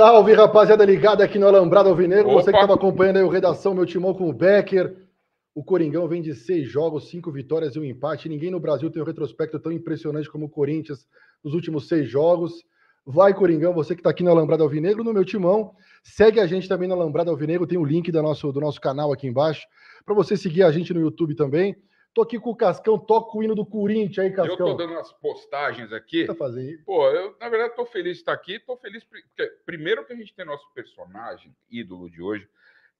Salve, rapaziada ligada aqui no Alambrado Alvinegro. Opa. Você que estava acompanhando aí o Redação, meu timão com o Becker. O Coringão vem de seis jogos, cinco vitórias e um empate. Ninguém no Brasil tem um retrospecto tão impressionante como o Corinthians nos últimos seis jogos. Vai, Coringão, você que está aqui no Alambrado Alvinegro, no meu timão. Segue a gente também no Alambrado Alvinegro, tem o link do nosso, do nosso canal aqui embaixo. Para você seguir a gente no YouTube também. Tô aqui com o Cascão, toco o hino do Corinthians aí, Cascão. Eu tô dando umas postagens aqui. Tá fazendo? Pô, eu, na verdade, tô feliz de estar aqui. Tô feliz porque, primeiro que a gente tem nosso personagem, ídolo de hoje,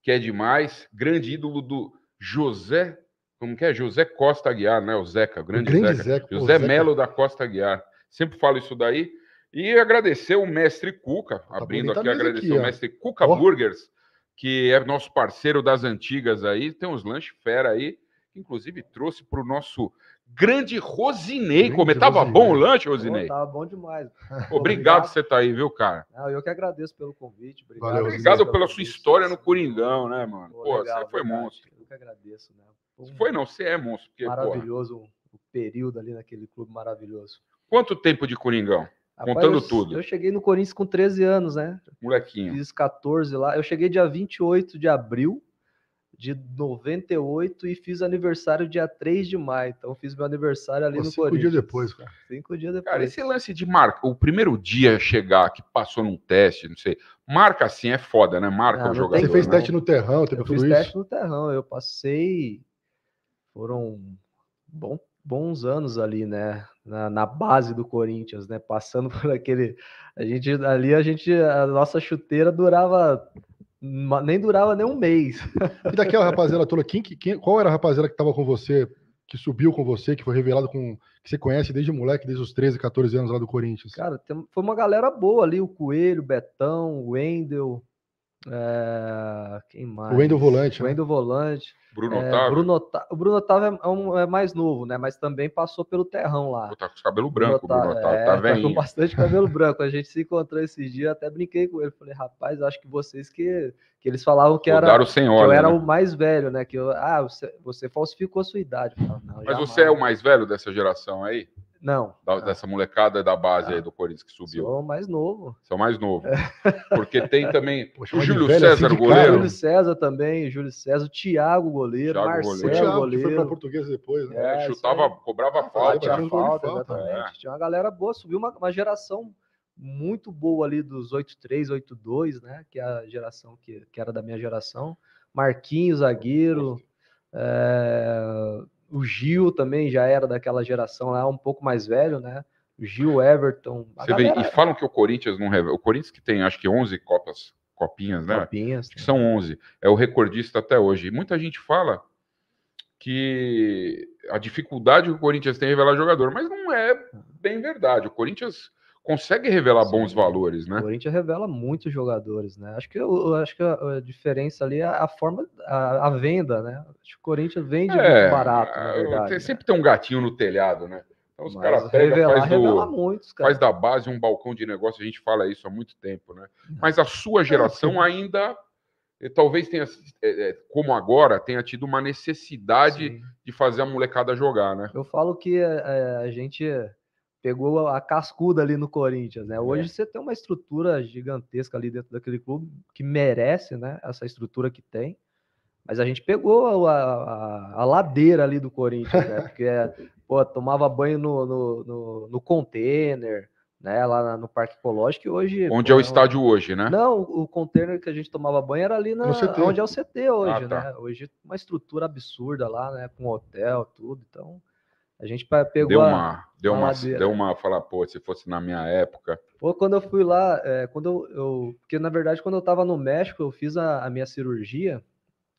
que é demais, grande ídolo do José, como que é? José Costa Aguiar, né? O Zeca, grande, o grande Zeca. Zeca. José Pô, Melo da Costa Aguiar. Sempre falo isso daí. E agradecer o mestre Cuca, tá abrindo aqui, agradecer aqui, o mestre Cuca oh. Burgers, que é nosso parceiro das antigas aí, tem uns lanches fera aí que inclusive trouxe para o nosso grande Rosinei grande comer. É bom o lanche, Rosinei? estava bom demais. Obrigado, obrigado por você estar tá aí, viu, cara? Não, eu que agradeço pelo convite. Obrigado, Valeu, obrigado pela sua convite. história no Coringão, né, mano? Pô, pô legal, você foi verdade. monstro. Eu que agradeço, né? Um... Foi não, você é monstro. Porque, Maravilhoso o período ali naquele clube maravilhoso. Quanto tempo de Coringão? Rapaz, Contando eu, tudo. Eu cheguei no Corinthians com 13 anos, né? Molequinho. Fiz 14 lá. Eu cheguei dia 28 de abril de 98 e fiz aniversário dia 3 de maio. Então fiz meu aniversário ali Pô, no cinco Corinthians. Cinco dias depois, cara. Cinco dias depois. Cara, esse lance de marca, o primeiro dia chegar que passou num teste, não sei, marca assim é foda, né? Marca ah, o jogador. Você fez não. teste no terrão, teve eu tudo fiz isso? teste no terrão, eu passei foram bom, bons anos ali, né? Na, na, base do Corinthians, né? Passando por aquele. A gente ali, a gente, a nossa chuteira durava nem durava nem um mês. E daquela rapaziada toda, quem, quem, qual era a rapaziada que estava com você, que subiu com você, que foi revelado com. que você conhece desde moleque, desde os 13, 14 anos lá do Corinthians? Cara, tem, foi uma galera boa ali, o Coelho, o Betão, o Wendel, é, quem mais? O Wendel Volante. O né? Wendel né? Volante. Bruno é, Otávio. Bruno O Bruno Otávio é, um, é, mais novo, né? Mas também passou pelo terrão lá. Tá com cabelo branco, Bruno Otávio. Bruno é, Otávio tá, tá com bastante cabelo branco. A gente se encontrou esses dias, até brinquei com ele. Falei, rapaz, acho que vocês que, que eles falavam que, era, o que eu era né? o mais velho, né? Que eu, ah, você, você falsificou a sua idade. Falei, Mas jamais. você é o mais velho dessa geração aí? Não. Da, não. Ah. Dessa molecada da base ah. aí do Corinthians que subiu. Sou mais novo. Sou mais novo. É. Porque tem também Poxa, o Júlio velho, é César, assim goleiro. Júlio César também, Júlio César, Thiago, goleiro, Thiago Marcelo, goleiro. O Thiago, goleiro. foi para português depois, né? É, é chutava, cobrava ah, falta. Falta, falta, né? exatamente. É. Tinha uma galera boa, subiu uma, uma geração muito boa ali dos 83, 82, né? Que é a geração que, que era da minha geração. Marquinhos, zagueiro. É, o Gil também já era daquela geração lá, um pouco mais velho, né? O Gil, Everton. Você galera... vê, e falam que o Corinthians não revela. O Corinthians que tem, acho que 11 Copas, Copinhas, né? Copinhas. que são 11. É o recordista até hoje. E muita gente fala que a dificuldade que o Corinthians tem em revelar jogador, mas não é bem verdade. O Corinthians consegue revelar Sim. bons valores, né? O Corinthians revela muitos jogadores, né? Acho que, eu, acho que a diferença ali é a forma, a, a venda, né? Acho que o Corinthians vende é, muito barato, na ah, verdade. Né? Sempre tem um gatinho no telhado, né? Então os caras pegam, faz, muitos, cara. faz da base um balcão de negócio, a gente fala isso há muito tempo, né? Mas a sua é, geração ainda eh, talvez tenha, eh, eh, como agora, tenha tido uma necessidade Sim. de fazer a molecada jogar, né? Eu falo que a gente pegou a cascuda ali no Corinthians, né? Hoje é. você tem uma estrutura gigantesca ali dentro daquele clube que merece, né? Essa estrutura que tem. Mas a gente pegou a, a, a ladeira ali do Corinthians, né? Porque pô, tomava banho no, no, no, no container, né? Lá no Parque Ecológico e hoje. Onde pô, é o estádio hoje, né? Não, o container que a gente tomava banho era ali na, onde é o CT hoje, ah, tá. né? Hoje uma estrutura absurda lá, né? Com hotel, tudo. Então a gente pegou. Deu uma. A, deu, uma deu uma. Falar, pô, se fosse na minha época. Pô, quando eu fui lá, é, quando eu, eu, Porque na verdade, quando eu tava no México, eu fiz a, a minha cirurgia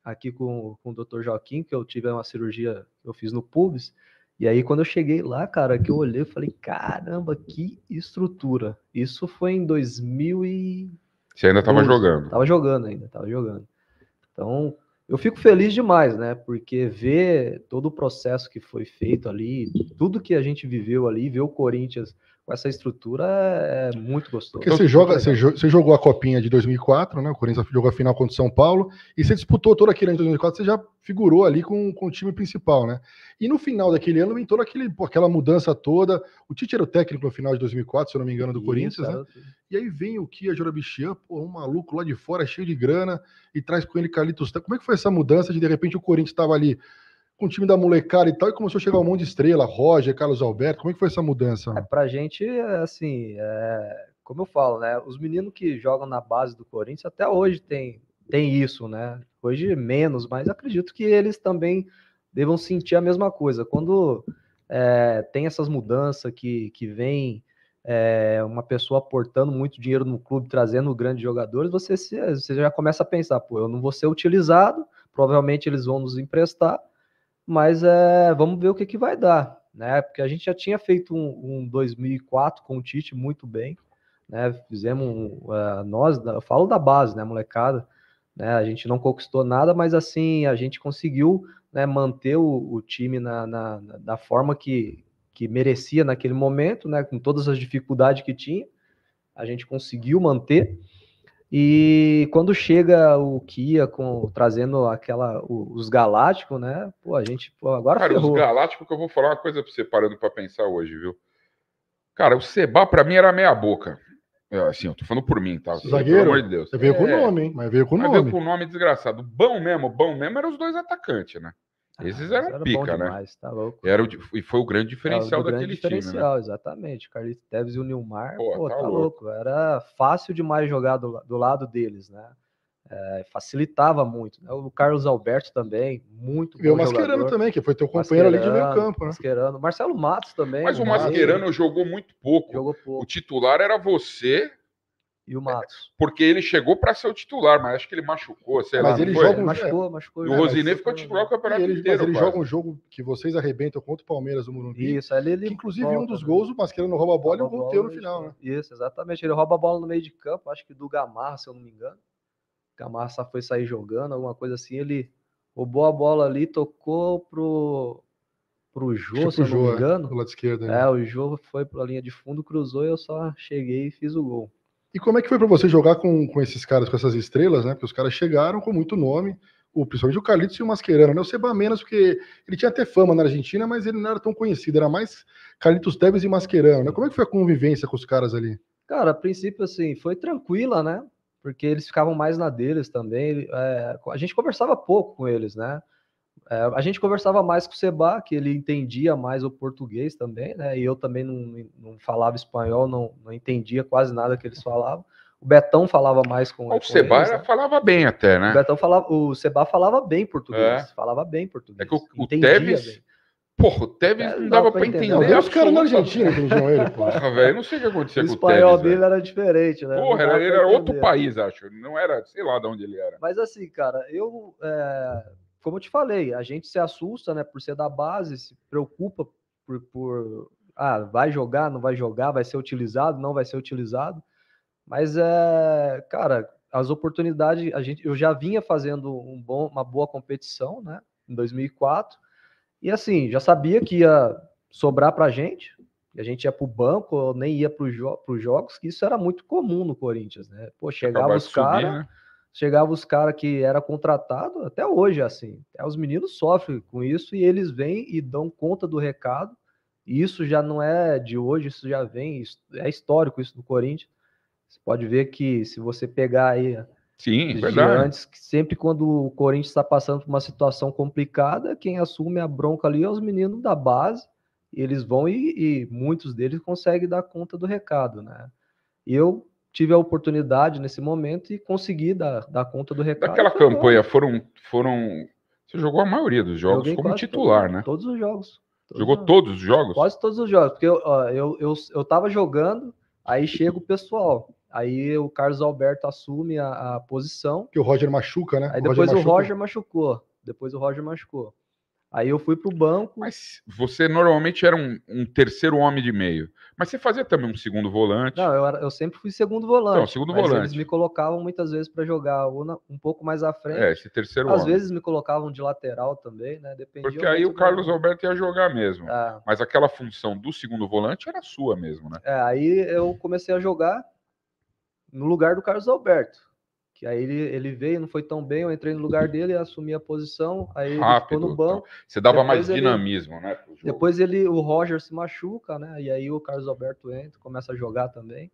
aqui com, com o Dr. Joaquim, que eu tive uma cirurgia que eu fiz no pubis. E aí, quando eu cheguei lá, cara, que eu olhei, eu falei, caramba, que estrutura. Isso foi em 2000 e... Você ainda tava jogando. Tava jogando ainda, tava jogando. Então, eu fico feliz demais, né? Porque ver todo o processo que foi feito ali, tudo que a gente viveu ali, ver o Corinthians com essa estrutura é, é muito gostoso. Porque você, joga, você, você, jogou a Copinha de 2004, né? O Corinthians jogou a final contra o São Paulo e você disputou todo aquele ano de 2004, você já figurou ali com, com o time principal, né? E no final daquele ano vem toda aquele, aquela mudança toda. O Tite era o técnico no final de 2004, se eu não me engano, do Isso, Corinthians, né? E aí vem o Kia Jorabichian, pô, um maluco lá de fora, cheio de grana, e traz com ele Carlitos. Como é que foi essa mudança de, de repente, o Corinthians estava ali com o time da molecada e tal, e começou a chegar um monte de estrela, Roger, Carlos Alberto, como é que foi essa mudança? É, pra gente, é assim, é, como eu falo, né, os meninos que jogam na base do Corinthians até hoje tem, tem isso, né, hoje menos, mas acredito que eles também devam sentir a mesma coisa, quando é, tem essas mudanças que, que vem é, uma pessoa aportando muito dinheiro no clube, trazendo grandes jogadores, você, se, você já começa a pensar, pô, eu não vou ser utilizado, provavelmente eles vão nos emprestar, mas é, vamos ver o que, que vai dar, né? Porque a gente já tinha feito um, um 2004 com o Tite muito bem, né? Fizemos uh, nós, eu falo da base, né, molecada, né? A gente não conquistou nada, mas assim a gente conseguiu né, manter o, o time na, na, da forma que, que merecia naquele momento, né? Com todas as dificuldades que tinha, a gente conseguiu manter. E quando chega o Kia com, trazendo aquela os Galácticos, né? Pô, a gente pô, agora Cara, ferrou. os Galácticos que eu vou falar uma coisa para você parando para pensar hoje, viu? Cara, o Seba para mim era meia boca. É, assim, eu tô falando por mim, tá? Zagueiro, pelo amor de Deus. Veio é, com o é. nome, hein? Mas veio com o nome. Veio com o nome desgraçado. Bom mesmo, bom mesmo eram os dois atacantes, né? Esses ah, eram era pica, né? Demais, tá louco. Era o, e foi o grande diferencial o grande daquele diferencial, time. Né? Exatamente. Carlito Teves e o Nilmar, pô, pô tá, tá louco. louco. Era fácil demais jogar do, do lado deles, né? É, facilitava muito. Né? O Carlos Alberto também, muito bom. E o Mascherano jogador. também, que foi teu companheiro ali de meio campo, né? Mascherano. Marcelo Matos também. Mas o Mascherano jogou muito pouco. Jogou pouco. O titular era você e o é, Matos. Porque ele chegou para ser o titular, mas acho que ele machucou, sei mas lá. Ele joga, machucou, machucou. É. E o Rosinei ficou titular o campeonato ele, inteiro. Mas ele quase. joga um jogo que vocês arrebentam contra o Palmeiras do Morumbi. Isso, ele, ele inclusive volta, um dos né? gols, o não rouba a bola rouba e o gol teu no final, né? Isso, exatamente. Ele rouba a bola no meio de campo, acho que do Gamarra, se eu não me engano. Gamarra foi sair jogando, alguma coisa assim. Ele roubou a bola ali, tocou pro pro Jô, tipo se eu não Jô, me é, engano. É, lado esquerdo. Né? É, o Jô foi pra linha de fundo, cruzou e eu só cheguei e fiz o gol. E como é que foi para você jogar com, com esses caras, com essas estrelas, né? Porque os caras chegaram com muito nome, o, principalmente o Carlitos e o Mascherano, né? O Seba menos, porque ele tinha até fama na Argentina, mas ele não era tão conhecido, era mais Carlitos Teves e Mascherano, né? Como é que foi a convivência com os caras ali? Cara, a princípio, assim, foi tranquila, né? Porque eles ficavam mais na deles também. É, a gente conversava pouco com eles, né? É, a gente conversava mais com o Seba, que ele entendia mais o português também, né? E eu também não, não falava espanhol, não, não entendia quase nada que eles falavam. O Betão falava mais com, o com Seba eles, era, né? falava bem até, né? O Betão falava, o Seba falava bem português, é. falava bem português. É que o, o Porra, o Tevez é, não dava pra entender. entender. Os caras na Argentina entendiam ele, porra. velho, não sei o que aconteceu com o O espanhol dele era diferente, né? Porra, era, ele era outro país, acho. Não era, sei lá de onde ele era. Mas assim, cara, eu... É, como eu te falei, a gente se assusta, né, por ser da base, se preocupa por, por ah, vai jogar, não vai jogar, vai ser utilizado, não vai ser utilizado. Mas é, cara, as oportunidades, a gente, eu já vinha fazendo um bom, uma boa competição, né, em 2004. E assim, já sabia que ia sobrar pra gente, E a gente ia para o banco, nem ia para jo os jogos, que isso era muito comum no Corinthians, né? Pô, chegava Acabar os caras, né? chegava os caras que era contratado, até hoje é até assim. Os meninos sofrem com isso e eles vêm e dão conta do recado. E isso já não é de hoje, isso já vem, é histórico isso do Corinthians. Você pode ver que se você pegar aí né, Sim, verdade. Antes, sempre quando o Corinthians está passando por uma situação complicada, quem assume a bronca ali é os meninos da base. eles vão e, e muitos deles conseguem dar conta do recado, né? Eu tive a oportunidade nesse momento e consegui dar, dar conta do recado. Daquela campanha, foram, foram. Você jogou a maioria dos jogos Joguei como titular, todos, né? Todos os jogos. Todos jogou jogos. todos os jogos? Quase todos os jogos, porque eu, eu, eu, eu tava jogando, aí chega o pessoal. Aí o Carlos Alberto assume a, a posição. Que o Roger machuca, né? Aí o depois Roger o Roger machucou. Depois o Roger machucou. Aí eu fui para o banco. Mas você normalmente era um, um, terceiro homem de meio. Mas você fazia também um segundo volante. Não, eu, era, eu sempre fui segundo volante. Então segundo volante. Eles me colocavam muitas vezes para jogar na, um pouco mais à frente. É, esse terceiro Às homem. vezes me colocavam de lateral também, né? Dependia Porque aí o Carlos bem. Alberto ia jogar mesmo. É. Mas aquela função do segundo volante era sua mesmo, né? É, aí eu comecei a jogar no lugar do Carlos Alberto que aí ele, ele veio, não foi tão bem, eu entrei no lugar dele, assumi a posição, aí Rápido, ele ficou no então. banco. Você dava mais ele, dinamismo, né? Depois ele, o Roger se machuca, né? E aí o Carlos Alberto entra, começa a jogar também.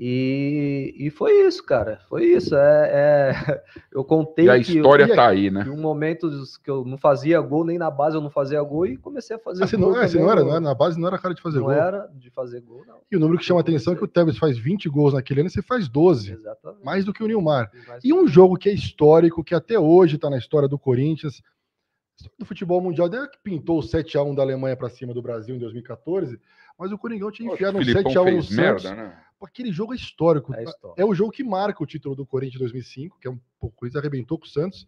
E, e foi isso, cara. Foi isso. É, é... Eu contei. E a história que eu, tá aí, né? Em um momento que eu não fazia gol, nem na base eu não fazia gol, e comecei a fazer ah, gol. Não, é, também, não, era, não era, na base não era cara de fazer não gol. Não era de fazer gol, não. E o número que chama atenção é que o Tevez faz 20 gols naquele ano e você faz 12. Exatamente. Mais do que o Nilmar. E um jogo que é histórico, que até hoje tá na história do Corinthians do futebol mundial né, que pintou o 7x1 da Alemanha para cima do Brasil em 2014, mas o Coringão tinha enfiado um 7x1 no Santos. né? Aquele jogo é histórico. É, tá? é o jogo que marca o título do Corinthians em 2005, que é um pouco isso, arrebentou com o Santos.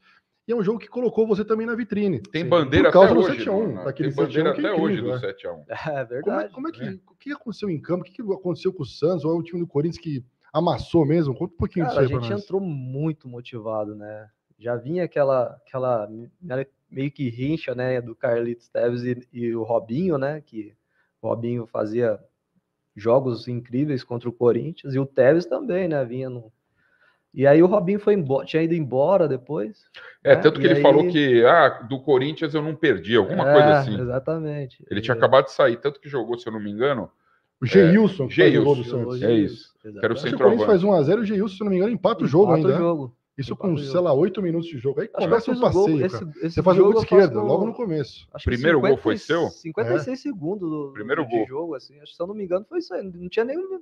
E é um jogo que colocou você também na vitrine. Tem bandeira por até hoje. Mano, né? tá tem é bandeira é até incrível, hoje do 7x1. Né? É verdade. Como é, como é que, é. O que aconteceu em campo? O que aconteceu com o Santos? Ou é o time do Corinthians que amassou mesmo? Conta um pouquinho Cara, disso aí A gente entrou muito motivado, né? Já vinha aquela, aquela meio que rincha, né, do Carlitos Teves e, e, o Robinho, né, que o Robinho fazia jogos incríveis contra o Corinthians e o Teves também, né, vinha no e aí o Robinho foi embora, tinha ido embora depois. É, né? tanto que e ele aí... falou que, ah, do Corinthians eu não perdi, alguma é, coisa assim. Exatamente. Ele tinha acabado de sair, tanto que jogou, se eu não me engano, o Geilson, é, Geilson, Geilson. É isso. Quero o Se o Corinthians faz 1x0, o Geilson, se não me engano, empata o jogo empata ainda. O jogo. Isso com, sei lá, oito minutos de jogo. Aí acho começa um passeio. Gol, esse, esse você faz o gol de esquerda, no... logo no começo. Acho Primeiro 50, gol foi seu? 56 é. segundos do, Primeiro do, gol. de jogo, assim. Acho, se eu não me engano, foi isso aí. Não tinha nem. Não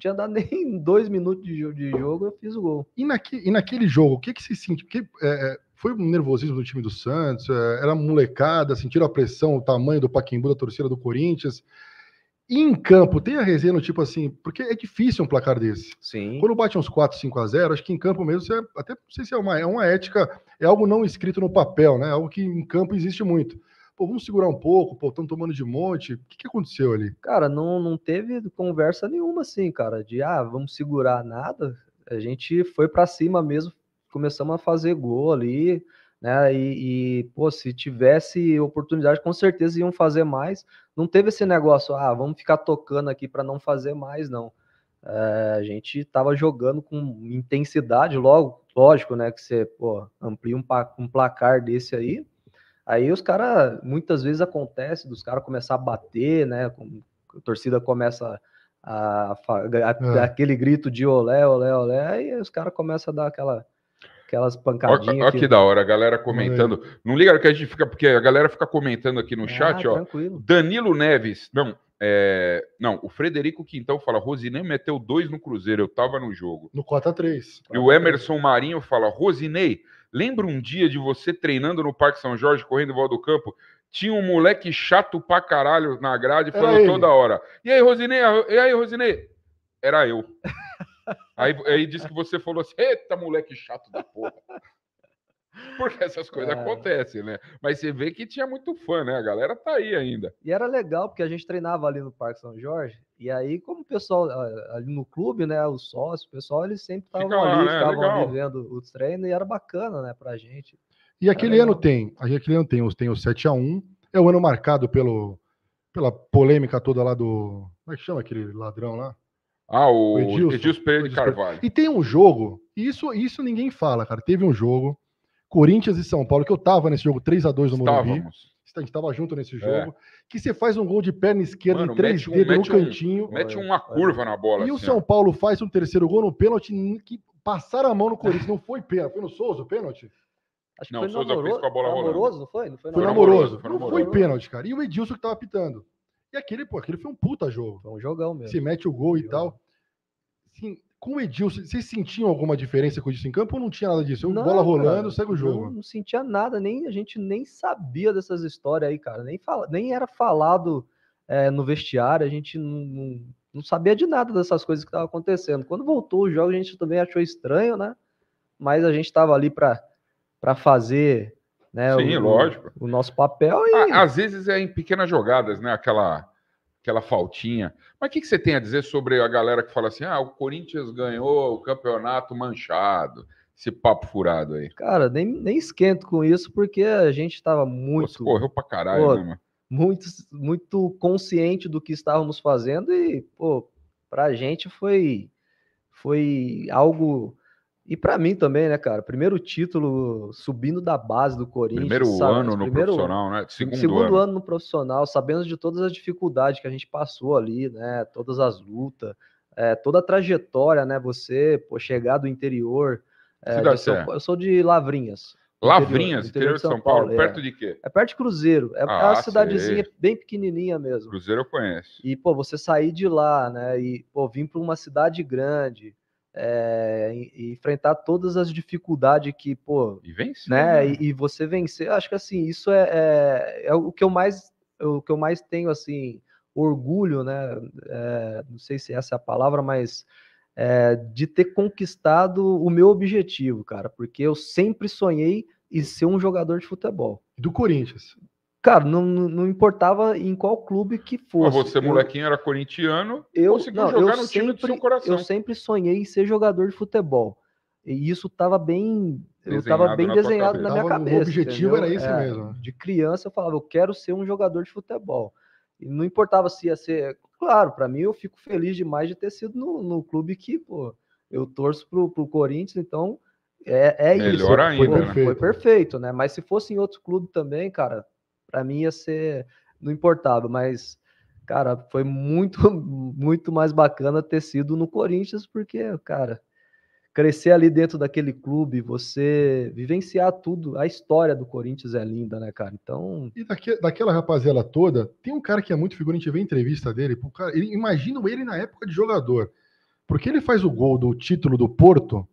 tinha dado nem dois minutos de jogo, de jogo eu fiz o gol. E, naque, e naquele jogo, o que, que você sentiu? É, é, foi um nervosismo do time do Santos, é, era molecada, sentiram a pressão, o tamanho do Paquimbu da torcida do Corinthians em campo, tem a resenha no tipo assim, porque é difícil um placar desse. Sim. Quando bate uns 4, 5 a 0, acho que em campo mesmo, é, até não sei se é uma, é uma ética, é algo não escrito no papel, né? É algo que em campo existe muito. Pô, vamos segurar um pouco, pô, estão tomando de monte. O que, que aconteceu ali? Cara, não, não teve conversa nenhuma assim, cara, de ah, vamos segurar nada. A gente foi para cima mesmo, começamos a fazer gol ali, né? E, e, pô, se tivesse oportunidade, com certeza iam fazer mais não teve esse negócio, ah, vamos ficar tocando aqui para não fazer mais, não. É, a gente estava jogando com intensidade, logo, lógico, né? Que você pô, amplia um, um placar desse aí. Aí os caras, muitas vezes acontece dos caras começar a bater, né? A torcida começa a, a, a é. aquele grito de olé, olé, olé, e os caras começam a dar aquela aquelas pancadinhas. Olha que... da hora, a galera comentando. Não liga que a gente fica, porque a galera fica comentando aqui no ah, chat, tranquilo. ó. Danilo Neves, não, é, não, o Frederico Quintão fala: Rosinei meteu dois no Cruzeiro, eu tava no jogo. No 4x3. E o Emerson Marinho fala: Rosinei, lembra um dia de você treinando no Parque São Jorge, correndo em do campo? Tinha um moleque chato pra caralho na grade, falando toda hora. E aí, Rosinei? E aí, Rosinei? Era eu. Aí, aí disse que você falou assim: eita, moleque chato da porra. Porque essas coisas é. acontecem, né? Mas você vê que tinha muito fã, né? A galera tá aí ainda. E era legal, porque a gente treinava ali no Parque São Jorge, e aí, como o pessoal ali no clube, né? Os sócios, o pessoal, eles sempre estavam ali, né? estavam legal. ali vendo o treino, e era bacana, né, pra gente. E aquele ano tem, aquele ano tem, tem o 7x1, é o ano marcado pelo, pela polêmica toda lá do. Como é que chama aquele ladrão lá? Ah, o, Edilson, Edilson Pereira de Carvalho. E tem um jogo, isso, isso ninguém fala, cara. Teve um jogo, Corinthians e São Paulo, que eu tava nesse jogo 3 a 2 no Morumbi. Estávamos. A gente tava junto nesse é. jogo. É. Que você faz um gol de perna esquerda Mano, em três dedos um, no cantinho. mete é, uma é. curva é. na bola. E assim, o São Paulo faz um terceiro gol no pênalti que passaram a mão no Corinthians. Não foi pênalti, foi no Souza o pênalti? Acho que não, foi Souza foi fez com a bola namoroso, rolando. não foi? Não foi, foi namoroso, Foi namoroso. Não foi pênalti, cara. E o Edilson que tava pitando. E aquele, pô, aquele foi um puta jogo. Foi um jogão mesmo. Se mete o gol um e tal. Sim, com o Edilson, vocês sentiam alguma diferença com o Edilson em campo ou não tinha nada disso? Não, bola rolando, cara, segue o jogo. Não, não, sentia nada, nem a gente nem sabia dessas histórias aí, cara. Nem, fala, nem era falado é, no vestiário, a gente não, não, não, sabia de nada dessas coisas que estavam acontecendo. Quando voltou o jogo, a gente também achou estranho, né? Mas a gente estava ali para fazer né, Sim, o, lógico. O nosso papel é e... Às vezes é em pequenas jogadas, né? Aquela, aquela faltinha. Mas o que, que você tem a dizer sobre a galera que fala assim: ah, o Corinthians ganhou o campeonato manchado? Esse papo furado aí. Cara, nem, nem esquento com isso, porque a gente estava muito. Você correu pra caralho, pô, né, mano? Muito, muito consciente do que estávamos fazendo e, pô, pra gente foi, foi algo e para mim também, né, cara? Primeiro título subindo da base do Corinthians. Primeiro sabe? ano no Primeiro profissional, né? Segundo, Segundo ano. ano. no profissional, sabendo de todas as dificuldades que a gente passou ali, né? Todas as lutas, é, toda a trajetória, né? Você pô, chegar do interior. É, São... eu sou de Lavrinhas. Lavrinhas, interior, interior, de São, São Paulo, Paulo é. perto de quê? É perto de Cruzeiro. É ah, é uma cidadezinha sei. bem pequenininha mesmo. Cruzeiro eu conheço. E, pô, você sair de lá, né? E, pô, vir para uma cidade grande é, enfrentar todas as dificuldades que, pô. E vence. Né? né? E, e, você vencer. Acho que assim, isso é, é, é, o que eu mais o que eu mais tenho assim orgulho, né? É, não sei se essa é a palavra, mas é, de ter conquistado o meu objetivo, cara, porque eu sempre sonhei em ser um jogador de futebol. Do Corinthians. Cara, não, não importava em qual clube que fosse. Ah, você, eu, molequinho, era corintiano, eu, conseguiu não, jogar eu no sempre, time do seu coração. Eu sempre sonhei em ser jogador de futebol. E isso estava bem eu estava bem na desenhado na minha cabeça. O objetivo entendeu? era esse é, mesmo. De criança eu falava, eu quero ser um jogador de futebol. E não importava se ia ser. Claro, para mim eu fico feliz demais de ter sido no, no clube que, pô, eu torço pro, pro Corinthians, então é, é Melhor isso. Melhor ainda. Foi, né? foi, perfeito, né? Mas se fosse em outro clube também, cara, para mim ia ser. Não importava, mas, cara, foi muito, muito mais bacana ter sido no Corinthians, porque, cara, crescer ali dentro daquele clube, você vivenciar tudo, a história do Corinthians é linda, né, cara? Então. E daque, daquela rapaziada toda, tem um cara que é muito figurante a gente vê a entrevista dele, cara, ele, ele na época de jogador. Porque ele faz o gol do título do Porto,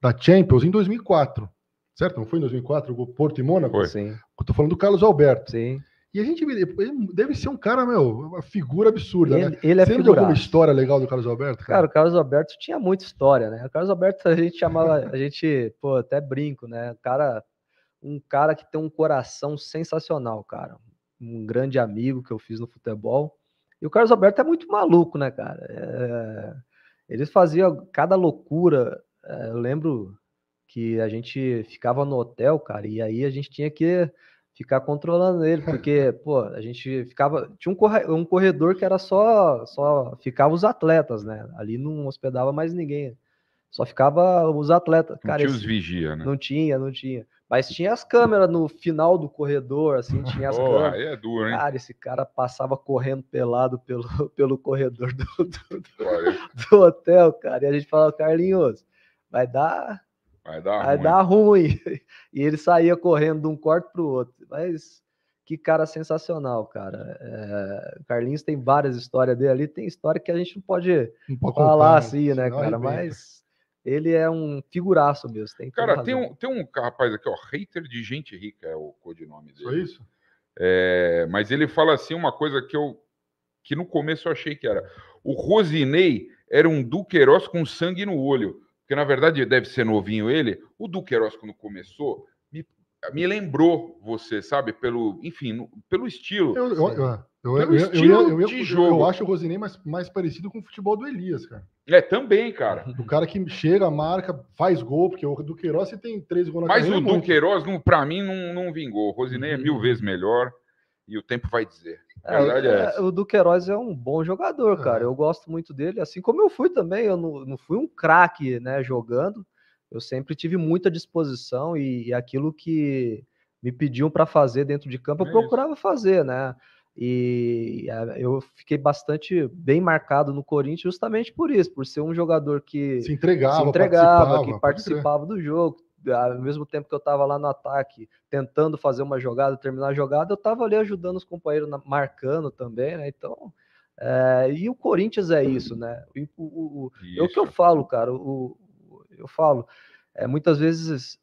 da Champions, em 2004 certo? Não foi em 2004 o Porto e Mônaco? Sim. Estou falando do Carlos Alberto. Sim. E a gente ele deve ser um cara, meu, uma figura absurda, ele, né? Ele é Você de alguma história legal do Carlos Alberto? Cara? cara? o Carlos Alberto tinha muita história, né? O Carlos Alberto a gente chamava, a gente, pô, até brinco, né? O cara, um cara que tem um coração sensacional, cara. Um grande amigo que eu fiz no futebol. E o Carlos Alberto é muito maluco, né, cara? É... Eles faziam cada loucura. É, eu lembro que a gente ficava no hotel, cara, e aí a gente tinha que ficar controlando ele, porque, pô, a gente ficava. Tinha um corredor que era só. Só ficava os atletas, né? Ali não hospedava mais ninguém. Só ficava os atletas. Cara, não tinha esse, os vigia, né? Não tinha, não tinha. Mas tinha as câmeras no final do corredor, assim, tinha as oh, câmeras. Aí é duro, hein? Cara, esse cara passava correndo pelado pelo, pelo corredor do, do, do, do hotel, cara. E a gente falava, Carlinhos, vai dar Vai dar vai ruim. dar ruim. E ele saía correndo de um corte para o outro. Mas que cara sensacional, cara. É, Carlinhos tem várias histórias dele ali, tem história que a gente não pode, falar né? assim, né, cara? Né? Mas ele é um figuraço mesmo. Tem cara, tem um, tem um rapaz aqui, ó, hater de gente rica é o codinome dele. Só isso? É, mas ele fala assim uma coisa que eu que no começo eu achei que era. O Rosinei era um Duqueiroz com sangue no olho porque na verdade deve ser novinho ele, o Duqueiroz quando começou, me, me lembrou você, sabe? Pelo, enfim, pelo estilo. Eu, eu, eu, eu, pelo eu, estilo eu, eu, eu, de jogo. Eu acho o Rosinei mais, mais parecido com o futebol do Elias, cara. É, também, cara. O cara que chega, marca, faz gol, porque o Duqueiroz tem três gols na Mas o é Duqueiroz, para mim, não, não vingou. O Rosinei é uhum. é mil vezes melhor e o tempo vai dizer. É, é, é o Duqueiroz é um bom jogador, é. cara. Eu gosto muito dele, assim como eu fui também. Eu não, não fui um craque, né, jogando. Eu sempre tive muita disposição e, e aquilo que me pediam para fazer dentro de campo, eu é procurava isso. fazer, né? E é, eu fiquei bastante bem marcado no Corinthians justamente por isso, por ser um jogador que se entregava, se entregava participava, que participava do jogo, ao mesmo tempo que eu estava lá no ataque, tentando fazer uma jogada, terminar a jogada, eu estava ali ajudando os companheiros na, marcando também, né? Então, é, e o Corinthians é isso, né? o, o, o isso. É o que eu falo, cara. O, eu falo, é, muitas vezes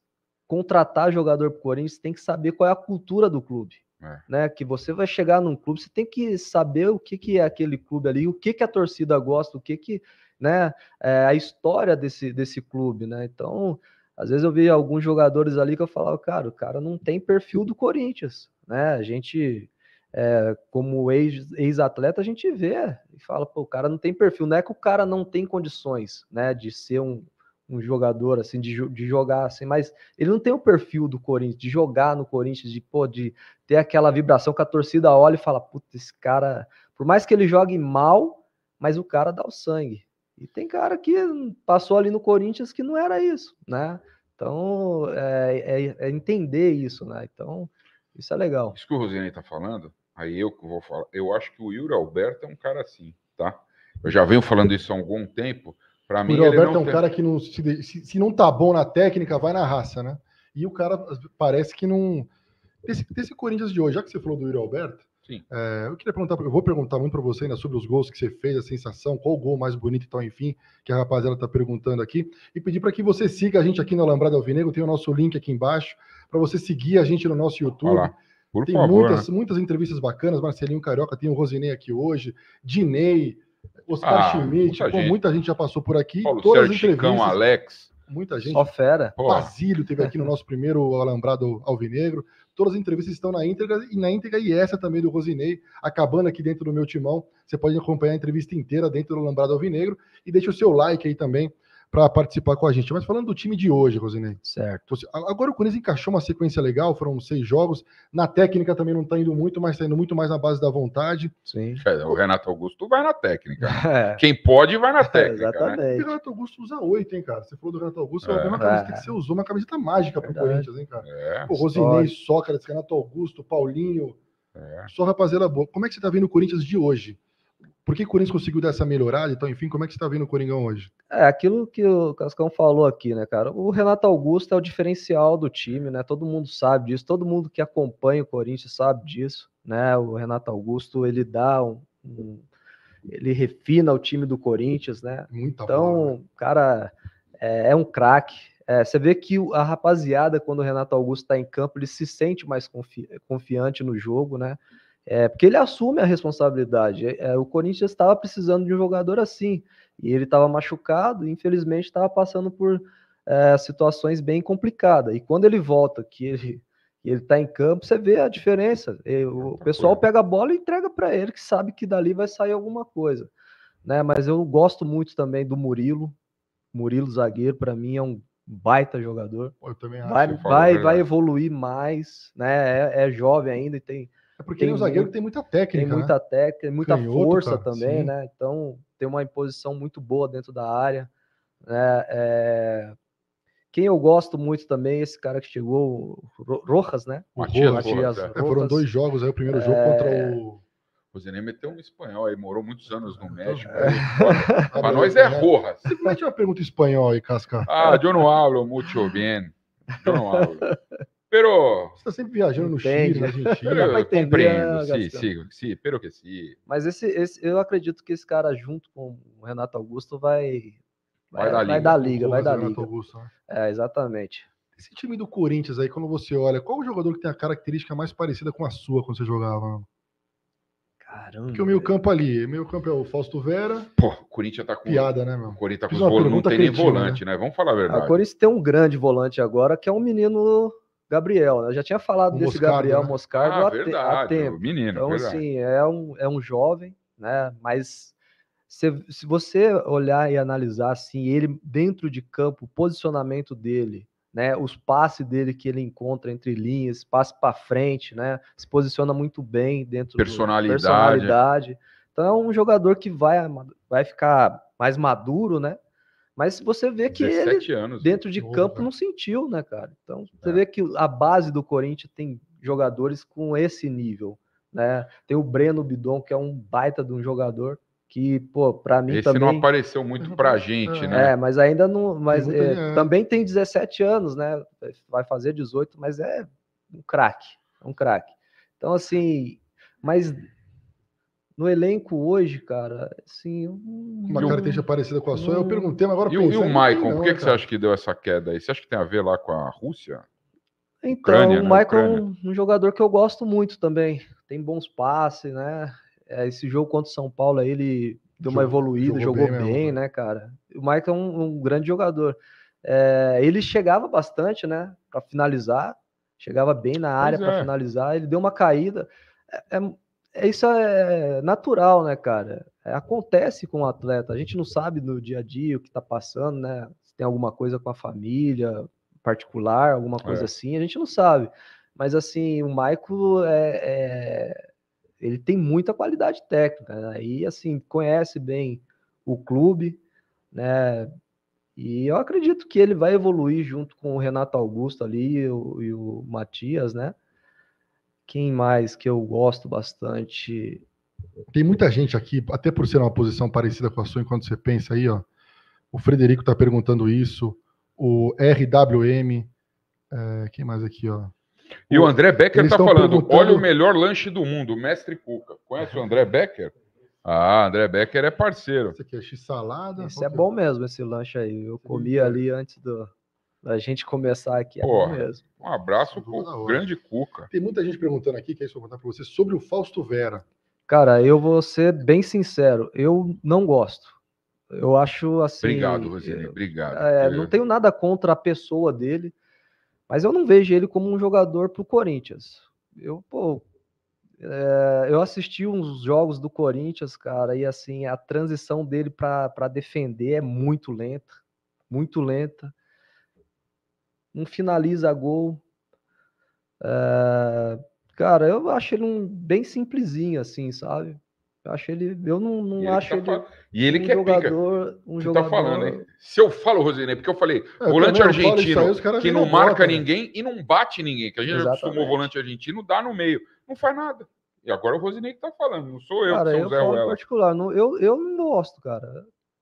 contratar jogador para o Corinthians tem que saber qual é a cultura do clube. É. Né, que você vai chegar num clube, você tem que saber o que, que é aquele clube ali, o que, que a torcida gosta, o que, que né, é a história desse, desse clube. Né? Então, às vezes eu vi alguns jogadores ali que eu falava, cara, o cara não tem perfil do Corinthians, né? A gente, é, como ex-atleta, ex a gente vê e fala, pô, o cara não tem perfil. Não é que o cara não tem condições, né, de ser um, um jogador, assim, de, de jogar, assim, mas ele não tem o perfil do Corinthians, de jogar no Corinthians, de, pô, de ter aquela vibração que a torcida olha e fala, puta, esse cara, por mais que ele jogue mal, mas o cara dá o sangue, e tem cara que passou ali no Corinthians que não era isso, né? Então, é, é, é entender isso, né? Então, isso é legal. Isso que o Rosinei tá falando, aí eu vou falar. Eu acho que o Yuri Alberto é um cara assim, tá? Eu já venho falando isso há algum tempo. Para mim, o Alberto é um tem... cara que não se, se, se, não tá bom na técnica, vai na raça, né? E o cara parece que não. Desse, desse Corinthians de hoje, já que você falou do Yuri Alberto, Sim. É, eu queria perguntar, eu vou perguntar muito para você ainda sobre os gols que você fez, a sensação, qual o gol mais bonito e então, tal, enfim, que a rapaziada está perguntando aqui. E pedir para que você siga a gente aqui no Alambrado Alvinegro, tem o nosso link aqui embaixo, para você seguir a gente no nosso YouTube. Olá. Por tem favor, muitas, né? muitas entrevistas bacanas, Marcelinho Carioca, tem o Rosinei aqui hoje, Dinei, Oscar ah, Schmidt, muita, pô, gente. muita gente já passou por aqui. Paulo todas Sérgio, as entrevistas. Chicão, Alex. Muita gente. Só fera. Basílio teve aqui no nosso primeiro Alambrado Alvinegro. Todas as entrevistas estão na íntegra e na íntegra e essa também do Rosinei, acabando aqui dentro do meu timão. Você pode acompanhar a entrevista inteira dentro do Lambrado Alvinegro e deixa o seu like aí também para participar com a gente. Mas falando do time de hoje, Rosinei. Certo. Agora o Corinthians encaixou uma sequência legal, foram seis jogos. Na técnica também não está indo muito, mas está indo muito mais na base da vontade. Sim. O Renato Augusto vai na técnica. É. Quem pode, vai na técnica. É, exatamente. Né? O Renato Augusto usa oito, hein, cara? Você falou do Renato Augusto, é, é a mesma camisa ah. que você usou, uma camiseta mágica para o é Corinthians, hein, cara? É. O Rosinei, Sócrates, Renato Augusto, Paulinho. É. Só rapaziada boa. Como é que você está vendo o Corinthians de hoje? Por que o Corinthians conseguiu dessa melhorada? Então, enfim, como é que você está vendo o Coringão hoje? É aquilo que o Cascão falou aqui, né, cara? O Renato Augusto é o diferencial do time, né? Todo mundo sabe disso, todo mundo que acompanha o Corinthians sabe disso, né? O Renato Augusto ele dá um, um ele refina o time do Corinthians, né? Muita então, né? cara, é, é um craque. É, você vê que a rapaziada, quando o Renato Augusto está em campo, ele se sente mais confi confiante no jogo, né? É, porque ele assume a responsabilidade. É, o Corinthians estava precisando de um jogador assim. E ele estava machucado, e infelizmente estava passando por é, situações bem complicadas. E quando ele volta, que ele ele está em campo, você vê a diferença. E, o pessoal pega a bola e entrega para ele, que sabe que dali vai sair alguma coisa. Né? Mas eu gosto muito também do Murilo. Murilo zagueiro, para mim, é um baita jogador. Eu também acho vai, vai, vai evoluir mais, né? É, é jovem ainda e tem é porque tem ele é um zagueiro muito, que tem muita técnica. Tem né? muita né? técnica, muita Canhoto, força cara, também, sim. né? Então tem uma imposição muito boa dentro da área. Né? É... Quem eu gosto muito também, esse cara que chegou, Rojas, né? Matias, Matias é. Rojas. Rojas. É, foram dois jogos aí, o primeiro é. jogo contra o. O Zenem meteu um espanhol aí, morou muitos anos no México. Então, é. Para nós é Rojas. Você mete uma pergunta em espanhol aí, Casca. Ah, eu não hablo muito bem. Eu não hablo. Pero... Você está sempre viajando no Chile, na Argentina. Vai pra entender, compreendo, sim, sim, sim, pero que sim. Mas esse, esse, eu acredito que esse cara, junto com o Renato Augusto, vai... Vai, vai, vai dar liga, vai dar liga. Augusto, né? É, exatamente. Esse time do Corinthians aí, quando você olha, qual o jogador que tem a característica mais parecida com a sua quando você jogava? Caramba. Porque o meio campo ali, meio campo é o Fausto Vera. Pô, o Corinthians tá com. Piada, né, meu? O Corinthians tá com os não tem nem volante, né? né? Vamos falar a ah, verdade. o Corinthians tem um grande volante agora, que é um menino Gabriel. Né? Eu já tinha falado o desse Moscardo, Gabriel né? Moscardo ah, há, verdade, há tempo. Menino, então, verdade. assim, é um, é um jovem, né? Mas se, se você olhar e analisar assim, ele dentro de campo, o posicionamento dele, né? Os passes dele que ele encontra entre linhas, passe para frente, né? Se posiciona muito bem dentro personalidade. Do, personalidade. Então é um jogador que vai, vai ficar mais maduro, né? Mas você vê que ele, anos. Né? dentro de campo, não sentiu, né, cara? Então, você é. vê que a base do Corinthians tem jogadores com esse nível, né? Tem o Breno Bidon, que é um baita de um jogador, que, pô, pra mim esse também... não apareceu muito pra é. gente, né? É, mas ainda não... Mas é, é, também tem 17 anos, né? Vai fazer 18, mas é um craque, é um craque. Então, assim... Mas no elenco hoje, cara, assim. Uma característica parecida com a sua, eu perguntei, mas agora. E, pensei, e o Maicon, não, por que, que você acha que deu essa queda aí? Você acha que tem a ver lá com a Rússia? Então, Ucrânia, o né, Maicon é um, um jogador que eu gosto muito também. Tem bons passes, né? É, esse jogo contra o São Paulo aí, ele deu uma evoluída, jogou, jogou bem, bem mesmo, né, cara? O Maicon é um, grande jogador. É, ele chegava bastante, né, para finalizar, chegava bem na área para é. finalizar. Ele deu uma caída. É, é é, isso é natural, né, cara? É, acontece com o um atleta. A gente não sabe no dia a dia o que tá passando, né? Se tem alguma coisa com a família particular, alguma é. coisa é. assim, a gente não sabe. Mas assim, o Maico é, ele tem muita qualidade técnica, né? e assim, conhece bem o clube, né? E eu acredito que ele vai evoluir junto com o Renato Augusto ali e o, e o Matias, né? Quem mais que eu gosto bastante? Tem muita gente aqui, até por ser uma posição parecida com a sua, enquanto você pensa aí, ó. O Frederico está perguntando isso, o RWM, é, quem mais aqui, ó? E o André Becker está falando: perguntando... olha o melhor lanche do mundo, Mestre Cuca. Conhece o André Becker? Ah, André Becker é parceiro. Esse aqui é x-salada. Esse é, é bom mesmo, esse lanche aí. Eu comi é ali antes do, a gente começar aqui é Pô, mesmo. Um abraço pro grande Cuca. Tem muita gente perguntando aqui, que é isso que eu vou contar para você, sobre o Fausto Vera. Cara, eu vou ser bem sincero, eu não gosto. Eu acho assim. Obrigado, Rosine, obrigado. É, é, Não tenho nada contra a pessoa dele, mas eu não vejo ele como um jogador pro Corinthians. Eu, pô, é, eu assisti uns jogos do Corinthians, cara, e assim, a transição dele para defender é muito lenta. Muito lenta não finaliza gol. É, cara, eu acho ele um bem simplesinho, assim, sabe? Eu acho ele. Eu não, não acho tá ele. Fal... E ele um que é jogador, pica. Um Você tá jogador... tá falando, hein? Se eu falo, Rosinei, é porque eu falei, é, volante eu argentino aí, que não marca bota, né? ninguém né? e não bate ninguém, que a gente Exatamente. já acostumou volante argentino, dá no meio. Não faz nada. E agora o Rosinei que tá falando, não sou eu, cara, que sou eu o Zé falo particular, não, eu, eu não gosto, cara.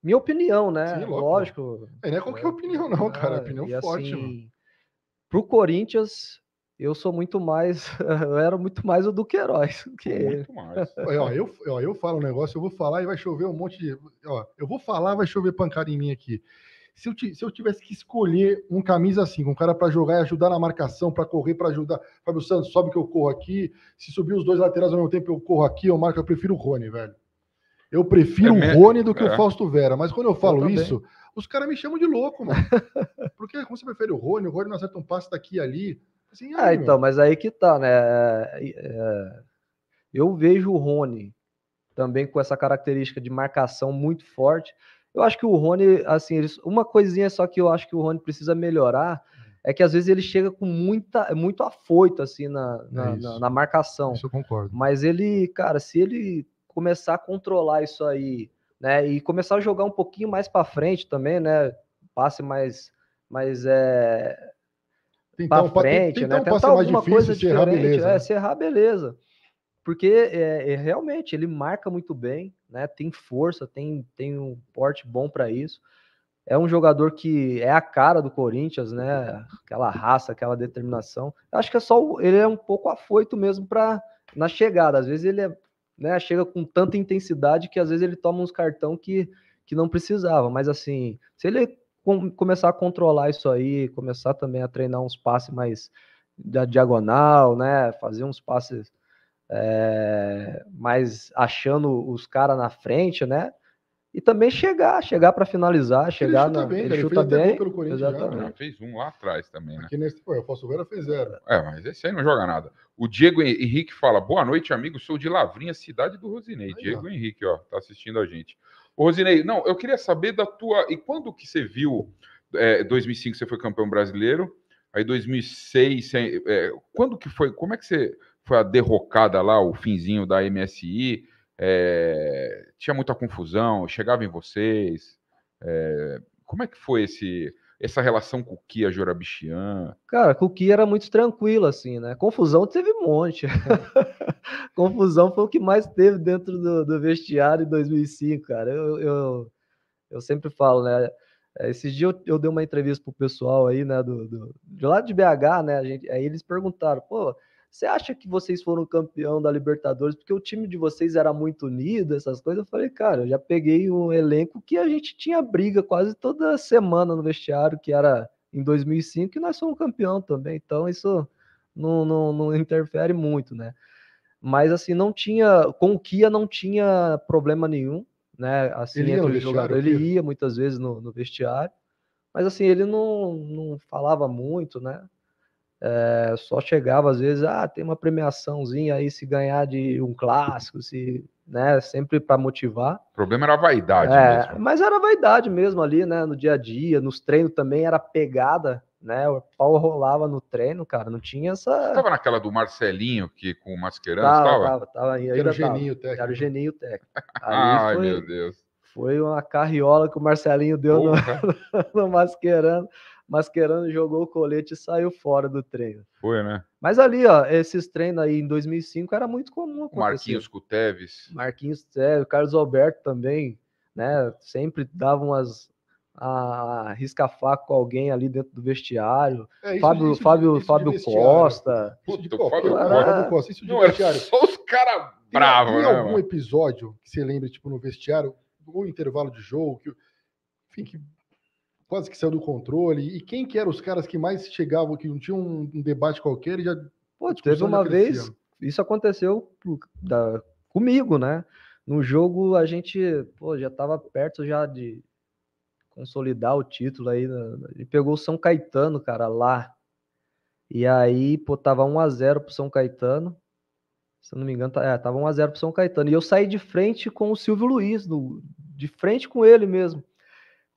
Minha opinião, né? Sim, lógico. lógico. É, não é qualquer opinião, não, cara. É opinião forte, assim, mano. Para o Corinthians, eu sou muito mais, eu era muito mais o Duque Heróis do que ele. Muito mais. ó, eu, ó, eu falo um negócio, eu vou falar e vai chover um monte de. Ó, eu vou falar, vai chover pancada em mim aqui. Se eu, se eu tivesse que escolher um camisa assim, com um cara para jogar e ajudar na marcação, para correr, para ajudar. Fábio Santos, sobe que eu corro aqui. Se subir os dois laterais ao mesmo tempo, eu corro aqui, eu marco. Eu prefiro o Rony, velho. Eu prefiro é o Rony do que é. o Fausto Vera. Mas quando eu falo eu isso, os caras me chamam de louco, mano. Porque como você prefere o Rony, o Rony não acerta um passe daqui e ali. Assim, ah, aí, então, meu. mas aí que tá, né? É, é, é, eu vejo o Rony também com essa característica de marcação muito forte. Eu acho que o Rony, assim, uma coisinha só que eu acho que o Rony precisa melhorar é que às vezes ele chega com muita, muito afoito, assim, na, na, é na, na marcação. Isso eu concordo. Mas ele, cara, se ele começar a controlar isso aí, né? E começar a jogar um pouquinho mais para frente também, né? Passe mais, mais é, para então, frente, tentar né? Então um tentar alguma coisa se errar, beleza, é, né? se errar, beleza. Porque é, é, realmente ele marca muito bem, né? Tem força, tem, tem um porte bom para isso. É um jogador que é a cara do Corinthians, né? Aquela raça, aquela determinação. Eu acho que é só ele é um pouco afoito mesmo para na chegada. Às vezes ele é né, chega com tanta intensidade que às vezes ele toma uns cartão que, que não precisava. Mas assim, se ele com, começar a controlar isso aí, começar também a treinar uns passes mais da diagonal, né? Fazer uns passes é, mais achando os caras na frente, né? e também chegar, chegar para finalizar, chegar ele chuta na, bem, ele chuta bem, pelo Corinthians exatamente. Já, né? Fez um lá atrás também, né? Aqui nesse, pô, eu posso ver, fez zero. É, mas esse aí não joga nada. O Diego Henrique fala: "Boa noite, amigo, sou de Lavrinha, cidade do Rosinei". Aí, Diego ó. Henrique, ó, tá assistindo a gente. Ô, Rosinei, não, eu queria saber da tua e quando que você viu é, 2005 você foi campeão brasileiro, aí 2006, é, é, quando que foi, como é que você foi a derrocada lá, o finzinho da MSI? É, tinha muita confusão, chegava em vocês. É, como é que foi esse essa relação com o Kia Jorabichian? Cara, com o Kia era muito tranquilo, assim, né? Confusão teve um monte. Confusão foi o que mais teve dentro do, do vestiário em 2005, cara. Eu, eu, eu sempre falo, né? Eh, esse dia eu, eu dei uma entrevista pro pessoal aí, né, do, do, de lá de BH, né, gente, aí eles perguntaram, pô, você acha que vocês foram campeão da Libertadores porque o time de vocês era muito unido, essas coisas? Eu falei, cara, eu já peguei um elenco que a gente tinha briga quase toda semana no vestiário, que era em 2005, e nós fomos campeão também. Então isso não, não, não interfere muito, né? Mas assim, não tinha. Com o Kia não tinha problema nenhum, né? Assim, ele entre ia jogador, ele ia muitas vezes no, no vestiário. Mas assim, ele não, não falava muito, né? É, só chegava às vezes, ah, tem uma premiaçãozinha aí se ganhar de um clássico, se, né, sempre para motivar. O problema era a vaidade é, mesmo. Mas era a vaidade mesmo ali, né, no dia a dia, nos treinos também era pegada, né, o pau rolava no treino, cara, não tinha essa... Você tava naquela do Marcelinho, que com o Mascherano, tava? Tava, tava, tava era, o geninho técnico. era o né? geninho técnico. Ai, foi, meu Deus. Foi uma carriola que o Marcelinho deu no, no Mascherano. Mascherano jogou o colete e saiu fora do treino. Foi, né? Mas ali, ó, esses treinos aí em 2005 era muito comum acontecer. Marquinhos Cuteves. Marquinhos Cuteves, é, Carlos Alberto também, né? Sempre davam umas a faca com alguém ali dentro do vestiário. É, isso, Fábio, isso, Fábio, isso Fábio Costa. Puta, Fábio Costa. Isso de não, vestiário. Só os caras bravos, né? algum mano? episódio que você lembra, tipo, no vestiário, ou intervalo de jogo, que, enfim, que quase que saiu do controle. E quem que eram os caras que mais chegavam, que não tinha um, um debate qualquer e já. Pô, tipo, teve uma vez, isso aconteceu da, comigo, né? No jogo a gente pô, já estava perto já de consolidar o título aí. Né? Ele pegou o São Caetano, cara, lá. E aí, pô, tava 1x0 pro São Caetano. Se eu não me engano, tá, é, tava 1x0 pro São Caetano. E eu saí de frente com o Silvio Luiz, no, de frente com ele mesmo.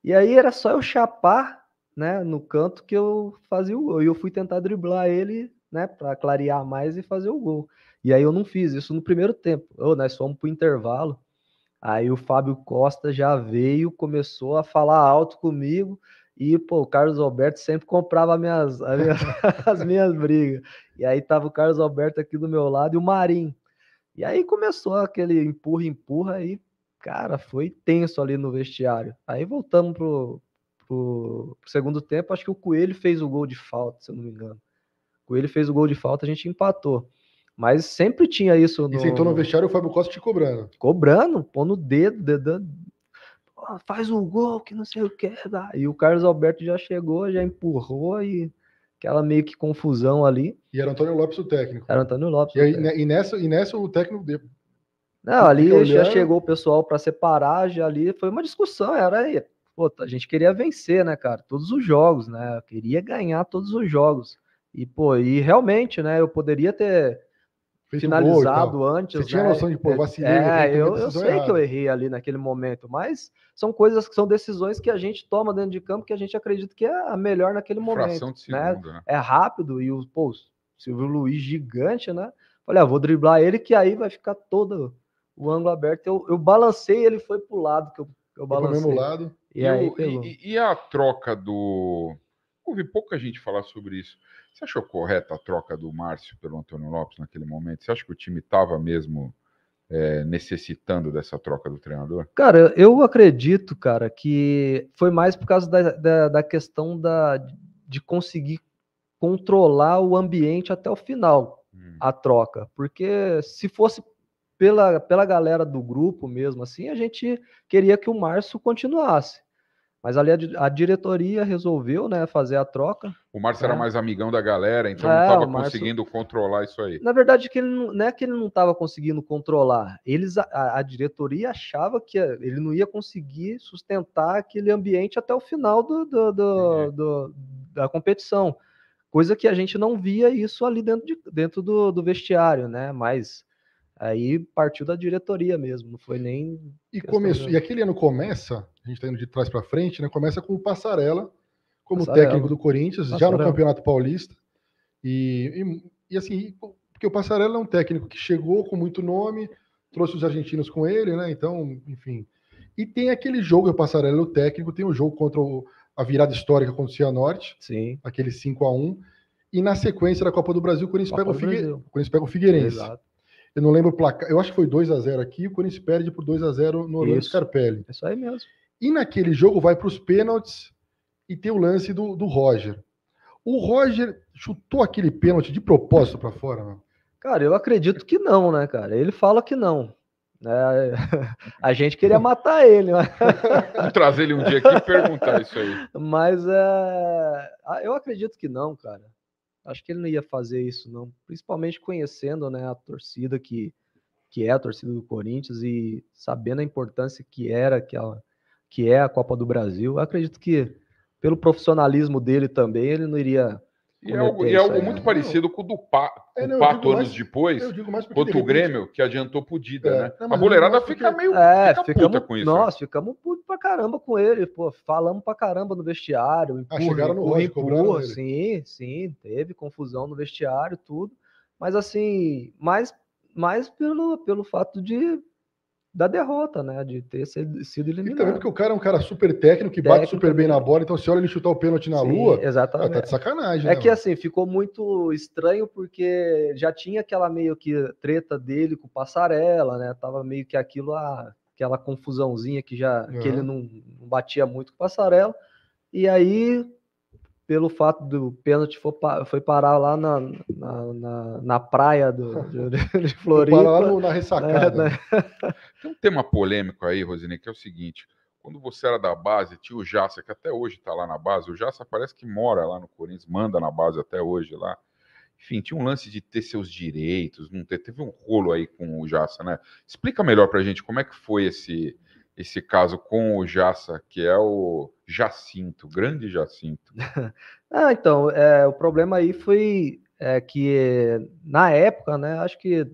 E aí era só eu chapar, né, no canto que eu fazia o gol. E eu fui tentar driblar ele, né, para clarear mais e fazer o gol. E aí eu não fiz isso no primeiro tempo. eu nós fomos pro intervalo. Aí o Fábio Costa já veio, começou a falar alto comigo. E, pô, o Carlos Alberto sempre comprava minhas, as, minhas, as minhas brigas. E aí tava o Carlos Alberto aqui do meu lado e o Marinho. E aí começou aquele empurra, empurra, aí Cara, foi tenso ali no vestiário. Aí voltamos pro, pro, pro segundo tempo, acho que o Coelho fez o gol de falta, se eu não me engano. O Coelho fez o gol de falta, a gente empatou. Mas sempre tinha isso. No... E sentou no vestiário o Fábio Costa te cobrando. Cobrando, pô no dedo, dedando. faz um gol, que não sei o que. Dá. E o Carlos Alberto já chegou, já empurrou e aquela meio que confusão ali. E era Antônio Lopes o técnico. Era Antônio Lopes. E, aí, né, e nessa, e nessa o técnico não, ali já chegou o pessoal para separar, já ali foi uma discussão, era aí. Pô, a gente queria vencer, né, cara? Todos os jogos, né? Eu queria ganhar todos os jogos. E, pô, e realmente, né? Eu poderia ter Feito finalizado gol, antes. Você né? tinha noção de, pô, vacilei. É, eu, eu, sei errada. que eu errei ali naquele momento, mas são coisas que são decisões que a gente toma dentro de campo que a gente acredita que é a melhor naquele Fração momento. Né. Segundo, né? né? É rápido e o, pô, Silvio Luiz gigante, né? Olha, ah, vou driblar ele que aí vai ficar todo o ângulo aberto, eu, eu balancei ele foi pro lado que eu, eu balancei. pro mesmo lado. E, e, aí, e, e, a troca do. Ouvi pouca gente falar sobre isso. Você achou correta a troca do Márcio pelo Antônio Lopes naquele momento? Você acha que o time estava mesmo é, necessitando dessa troca do treinador? Cara, eu acredito, cara, que foi mais por causa da, da, da questão da, de conseguir controlar o ambiente até o final, hum. a troca. Porque se fosse pela, pela galera do grupo mesmo, assim, a gente queria que o Márcio continuasse. Mas ali a, a diretoria resolveu, né, fazer a troca. O Márcio é. era né? mais amigão da galera, então é, não estava conseguindo controlar isso aí. Na verdade, que ele não, não é que ele não estava conseguindo controlar. Eles, a, a diretoria achava que ele não ia conseguir sustentar aquele ambiente até o final do, do, do, é. do da competição. Coisa que a gente não via isso ali dentro, de, dentro do, do vestiário, né? Mas Aí partiu da diretoria mesmo, não foi nem. E começou. E aquele ano começa, a gente está indo de trás para frente, né? Começa com o Passarela como Passarela. técnico do Corinthians, Passarela. já no Campeonato Paulista. E, e, e, assim, porque o Passarela é um técnico que chegou com muito nome, trouxe os argentinos com ele, né? Então, enfim. E tem aquele jogo, é o Passarela o técnico, tem o um jogo contra o, a virada histórica contra o Cianorte, Sim. aquele 5 a 1 E na sequência da Copa do Brasil, o Corinthians, pega o, Figue... Corinthians pega o Figueirense. Exato. Eu não lembro o placar. Eu acho que foi 2 a 0 aqui. O Corinthians perde por 2 a 0 no Orlando isso. Scarpelli. É isso aí mesmo. E naquele jogo vai para os pênaltis e tem o lance do, do Roger. O Roger chutou aquele pênalti de propósito para fora, mano? Cara, eu acredito que não, né, cara? Ele fala que não. É, a gente queria matar ele. Mas... Trazer ele um dia aqui e perguntar isso aí. Mas é, ah, eu acredito que não, cara acho que ele não ia fazer isso, não. Principalmente conhecendo né, a torcida que, que é a torcida do Corinthians e sabendo a importância que era aquela, que é a Copa do Brasil. Eu acredito que pelo profissionalismo dele também, ele não iria e é algo, e é algo aí, muito né? parecido com o do pa, é, não, Pato anos mais, depois, contra o Grêmio, que adiantou Pudida, é. né? Não, a boleirada fica porque... meio é, fica ficamos, com isso. Nós né? ficamos puto pra caramba com ele, pô. Falamos pra caramba no vestiário. Empurra, ah, chegaram empurra, sim, sim. Teve confusão no vestiário, tudo. Mas assim, mais, mais pelo, pelo fato de da derrota, né? De ter sido eliminado. E também porque o cara é um cara super técnico, que técnico bate super também. bem na bola, então se olha ele chutar o pênalti na Sim, lua, exatamente. tá de sacanagem. É né, que mano? assim, ficou muito estranho porque já tinha aquela meio que treta dele com o Passarela, né? Tava meio que aquilo, a, ah, aquela confusãozinha que já uhum. que ele não, não batia muito com o Passarela. E aí pelo fato do pênalti foi parar lá na, na, na, na praia do, de, de Floripa. Pararam na ressacada. Né? né? Tem um tema polêmico aí, Rosinei, que é o seguinte. Quando você era da base, tinha o Jassa, que até hoje está lá na base. O Jassa parece que mora lá no Corinthians, manda na base até hoje lá. Enfim, tinha um lance de ter seus direitos, não ter. Teve um rolo aí com o Jassa, né? Explica melhor para a gente como é que foi esse, esse caso com o Jassa, que é o Jacinto, grande Jacinto. ah, então, é, o problema aí foi é, que na época, né, acho que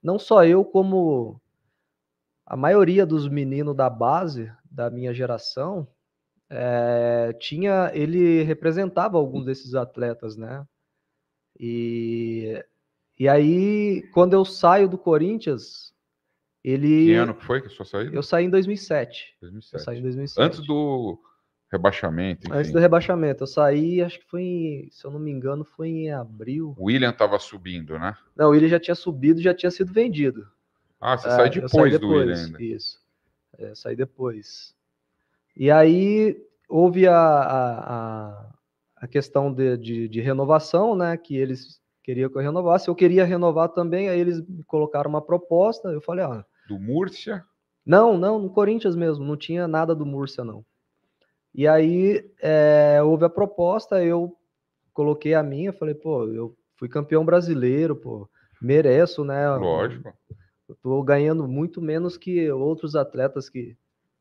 não só eu, como a maioria dos meninos da base da minha geração, é, tinha, ele representava alguns desses atletas, né? E, e aí, quando eu saio do Corinthians, ele... Que ano que foi que a sua saída? Eu saí em 2007. 2007. Eu saí em 2007. Antes do rebaixamento. Enfim. Antes do rebaixamento. Eu saí, acho que foi, em, se eu não me engano, foi em abril. O William estava subindo, né? Não, o William já tinha subido, já tinha sido vendido. Ah, você é, sai depois, depois, do William ainda. Isso. É, saí depois. E aí houve a, a, a questão de, de, de, renovação, né? Que eles queriam que eu renovasse. Eu queria renovar também, aí eles me colocaram uma proposta. Eu falei, ah, do Múrcia? Não, não, no Corinthians mesmo, não tinha nada do Múrcia, não. E aí é, houve a proposta, eu coloquei a minha, falei, pô, eu fui campeão brasileiro, pô, mereço, né? Lógico. Eu tô ganhando muito menos que outros atletas que,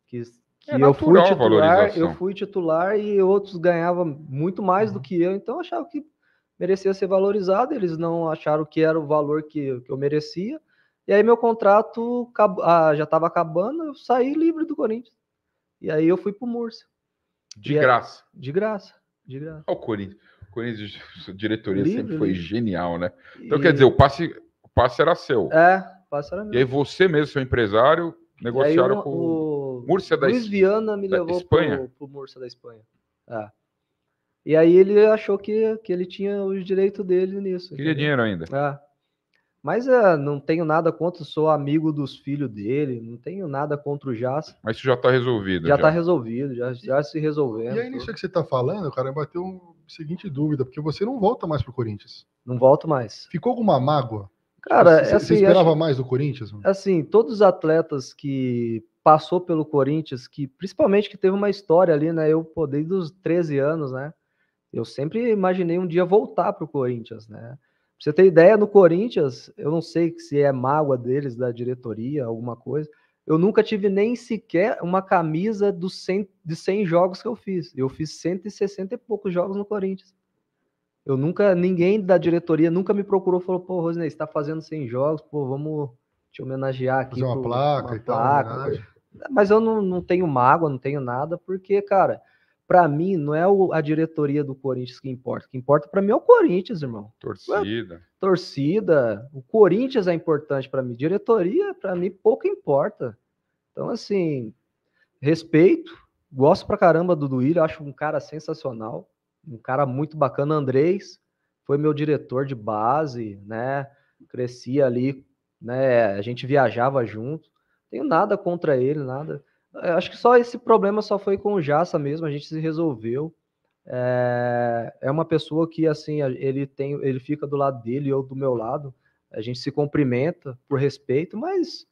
que, é que é eu fui titular, eu fui titular e outros ganhavam muito mais uhum. do que eu, então eu achava que merecia ser valorizado, eles não acharam que era o valor que, que eu merecia. E aí meu contrato ah, já estava acabando, eu saí livre do Corinthians. E aí eu fui pro Murcia. De e graça. de graça, de graça. Olha o Corinthians. O Corinthians, diretoria livre, sempre foi livre. genial, né? Então, e... quer dizer, o passe, o passe era seu. É, o passe era meu. E aí você mesmo, seu empresário, negociaram aí, com o Murcia da Luiz Viana me levou Espanha. Pro, pro Murcia da Espanha. É. E aí ele achou que, que ele tinha os direitos dele nisso. Queria entendeu? dinheiro ainda. É. Mas uh, não tenho nada contra, sou amigo dos filhos dele, não tenho nada contra o Jass Mas isso já tá resolvido. Já, já. tá resolvido, já, já se resolvendo. E aí, nisso que você tá falando, cara, ter a seguinte dúvida, porque você não volta mais pro Corinthians. Não volto mais. Ficou alguma mágoa? Cara, você, é assim, você esperava acho, mais do Corinthians? Mano? Assim, todos os atletas que passou pelo Corinthians, que principalmente que teve uma história ali, né? Eu, pô, desde os 13 anos, né? Eu sempre imaginei um dia voltar pro Corinthians, né? Pra você ter ideia, no Corinthians, eu não sei se é mágoa deles, da diretoria, alguma coisa. Eu nunca tive nem sequer uma camisa do 100, de 100 jogos que eu fiz. Eu fiz 160 e poucos jogos no Corinthians. Eu nunca, ninguém da diretoria nunca me procurou falou, pô, Rosnei, você tá fazendo 100 jogos, pô, vamos te homenagear aqui. Fazer uma pro, placa uma e placa, tal. Mas eu não, não tenho mágoa, não tenho nada, porque, cara, para mim, não é o, a diretoria do Corinthians que importa. O que importa para mim é o Corinthians, irmão. Torcida. É, torcida. O Corinthians é importante para mim. Diretoria, para mim, pouco importa. Então, assim, respeito. Gosto pra caramba do Duílio. Acho um cara sensacional. Um cara muito bacana. Andrés foi meu diretor de base, né? Crescia ali, né? A gente viajava junto. Tenho nada contra ele, nada acho que só esse problema só foi com o Jassa mesmo, a gente se resolveu. É, é uma pessoa que assim ele tem, ele fica do lado dele ou do meu lado. A gente se cumprimenta por respeito, mas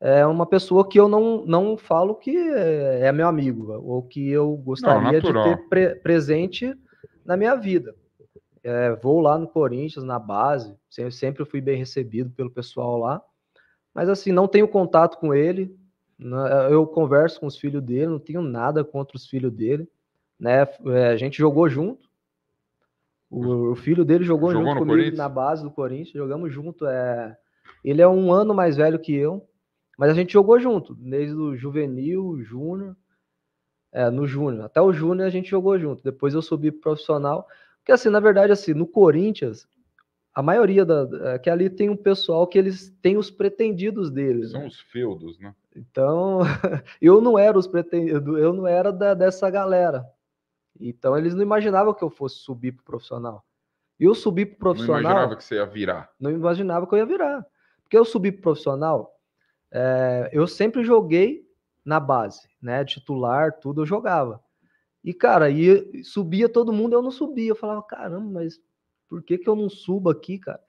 é uma pessoa que eu não, não falo que é, é meu amigo ou que eu gostaria não, de ter pre presente na minha vida. É, vou lá no Corinthians, na base, sempre, sempre fui bem recebido pelo pessoal lá, mas assim, não tenho contato com ele, né, eu converso com os filhos dele, não tenho nada contra os filhos dele. Né? É, a gente jogou junto. O, filho dele jogou, jogou junto comigo na base do Corinthians, jogamos junto. É... Ele é um ano mais velho que eu, mas a gente jogou junto, desde o juvenil, júnior, é, no júnior. Até o júnior a gente jogou junto. Depois eu subi pro profissional. Porque, assim, na verdade, assim, no Corinthians, a maioria da. É, que ali tem um pessoal que eles têm os pretendidos deles. São né? os feudos, né? Então, eu não era os pretendidos, eu não era da, dessa galera. Então, eles não imaginavam que eu fosse subir pro profissional. E eu subi pro profissional. Não imaginava que você ia virar. Não imaginava que eu ia virar. Porque eu subi pro profissional, é, eu sempre joguei na base, né? Titular, tudo, eu jogava. E, cara, e subia todo mundo, eu não subia. Eu falava, caramba, mas por que, que eu não subo aqui, cara?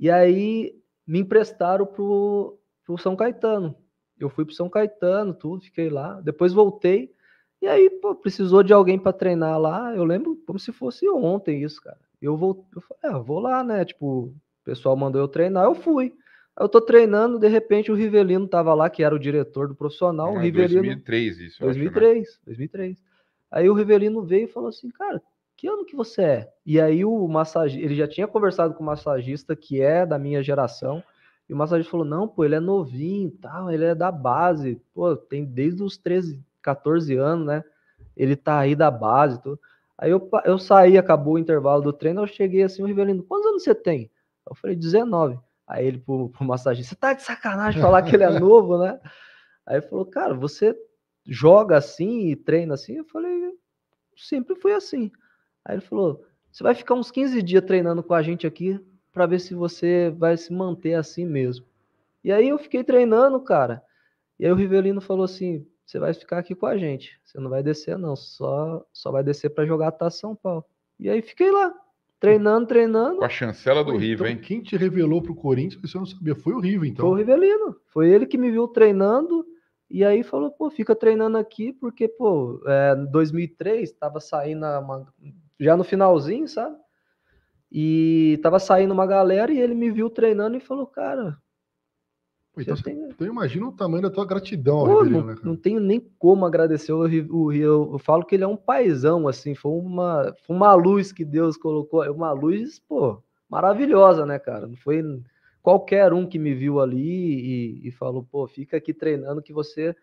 E aí me emprestaram pro, pro São Caetano eu fui para São Caetano, tudo, fiquei lá. Depois voltei. E aí, pô, precisou de alguém para treinar lá. Eu lembro como se fosse ontem isso, cara. Eu vou, eu falei, ah, vou lá, né? Tipo, o pessoal mandou eu treinar, eu fui. Eu tô treinando, de repente o Rivelino tava lá, que era o diretor do profissional. É, o ah, Rivelino, 2003 isso. 2003, acho, né? 2003. Aí o Rivelino veio e falou assim, cara, que ano que você é? E aí o massagista, ele já tinha conversado com o massagista que é da minha geração. E o massagista falou: não, pô, ele é novinho tal, ele é da base, pô, tem desde os 13, 14 anos, né? Ele tá aí da base. Tudo. Aí eu, eu saí, acabou o intervalo do treino, eu cheguei assim, o Rivelino, quantos anos você tem? Eu falei, 19. Aí ele pro, pro massagista, você tá de sacanagem falar que ele é novo, né? Aí ele falou, cara, você joga assim e treina assim? Eu falei, sempre fui assim. Aí ele falou, você vai ficar uns 15 dias treinando com a gente aqui, para ver se você vai se manter assim mesmo. E aí eu fiquei treinando, cara. E aí o Rivelino falou assim: você vai ficar aqui com a gente, você não vai descer, não, só, só vai descer para jogar tá São Paulo. E aí fiquei lá, treinando, treinando. Com a chancela do então, hein? Quem te revelou pro Corinthians, você não sabia, foi o River, então. Foi o Rivelino. Foi ele que me viu treinando e aí falou, pô, fica treinando aqui porque, pô, é, 2003 tava saindo já no finalzinho, sabe? E tava saindo uma galera e ele me viu treinando e falou, cara. então, tenho... então imagina o tamanho da tua gratidão, Pô, não, né, não, tenho nem como agradecer o Rio. Eu, eu falo que ele é um paizão, assim, foi uma, foi uma luz que Deus colocou, é uma luz, pô, maravilhosa, né, cara? Não foi qualquer um que me viu ali e, e falou, pô, fica aqui treinando que você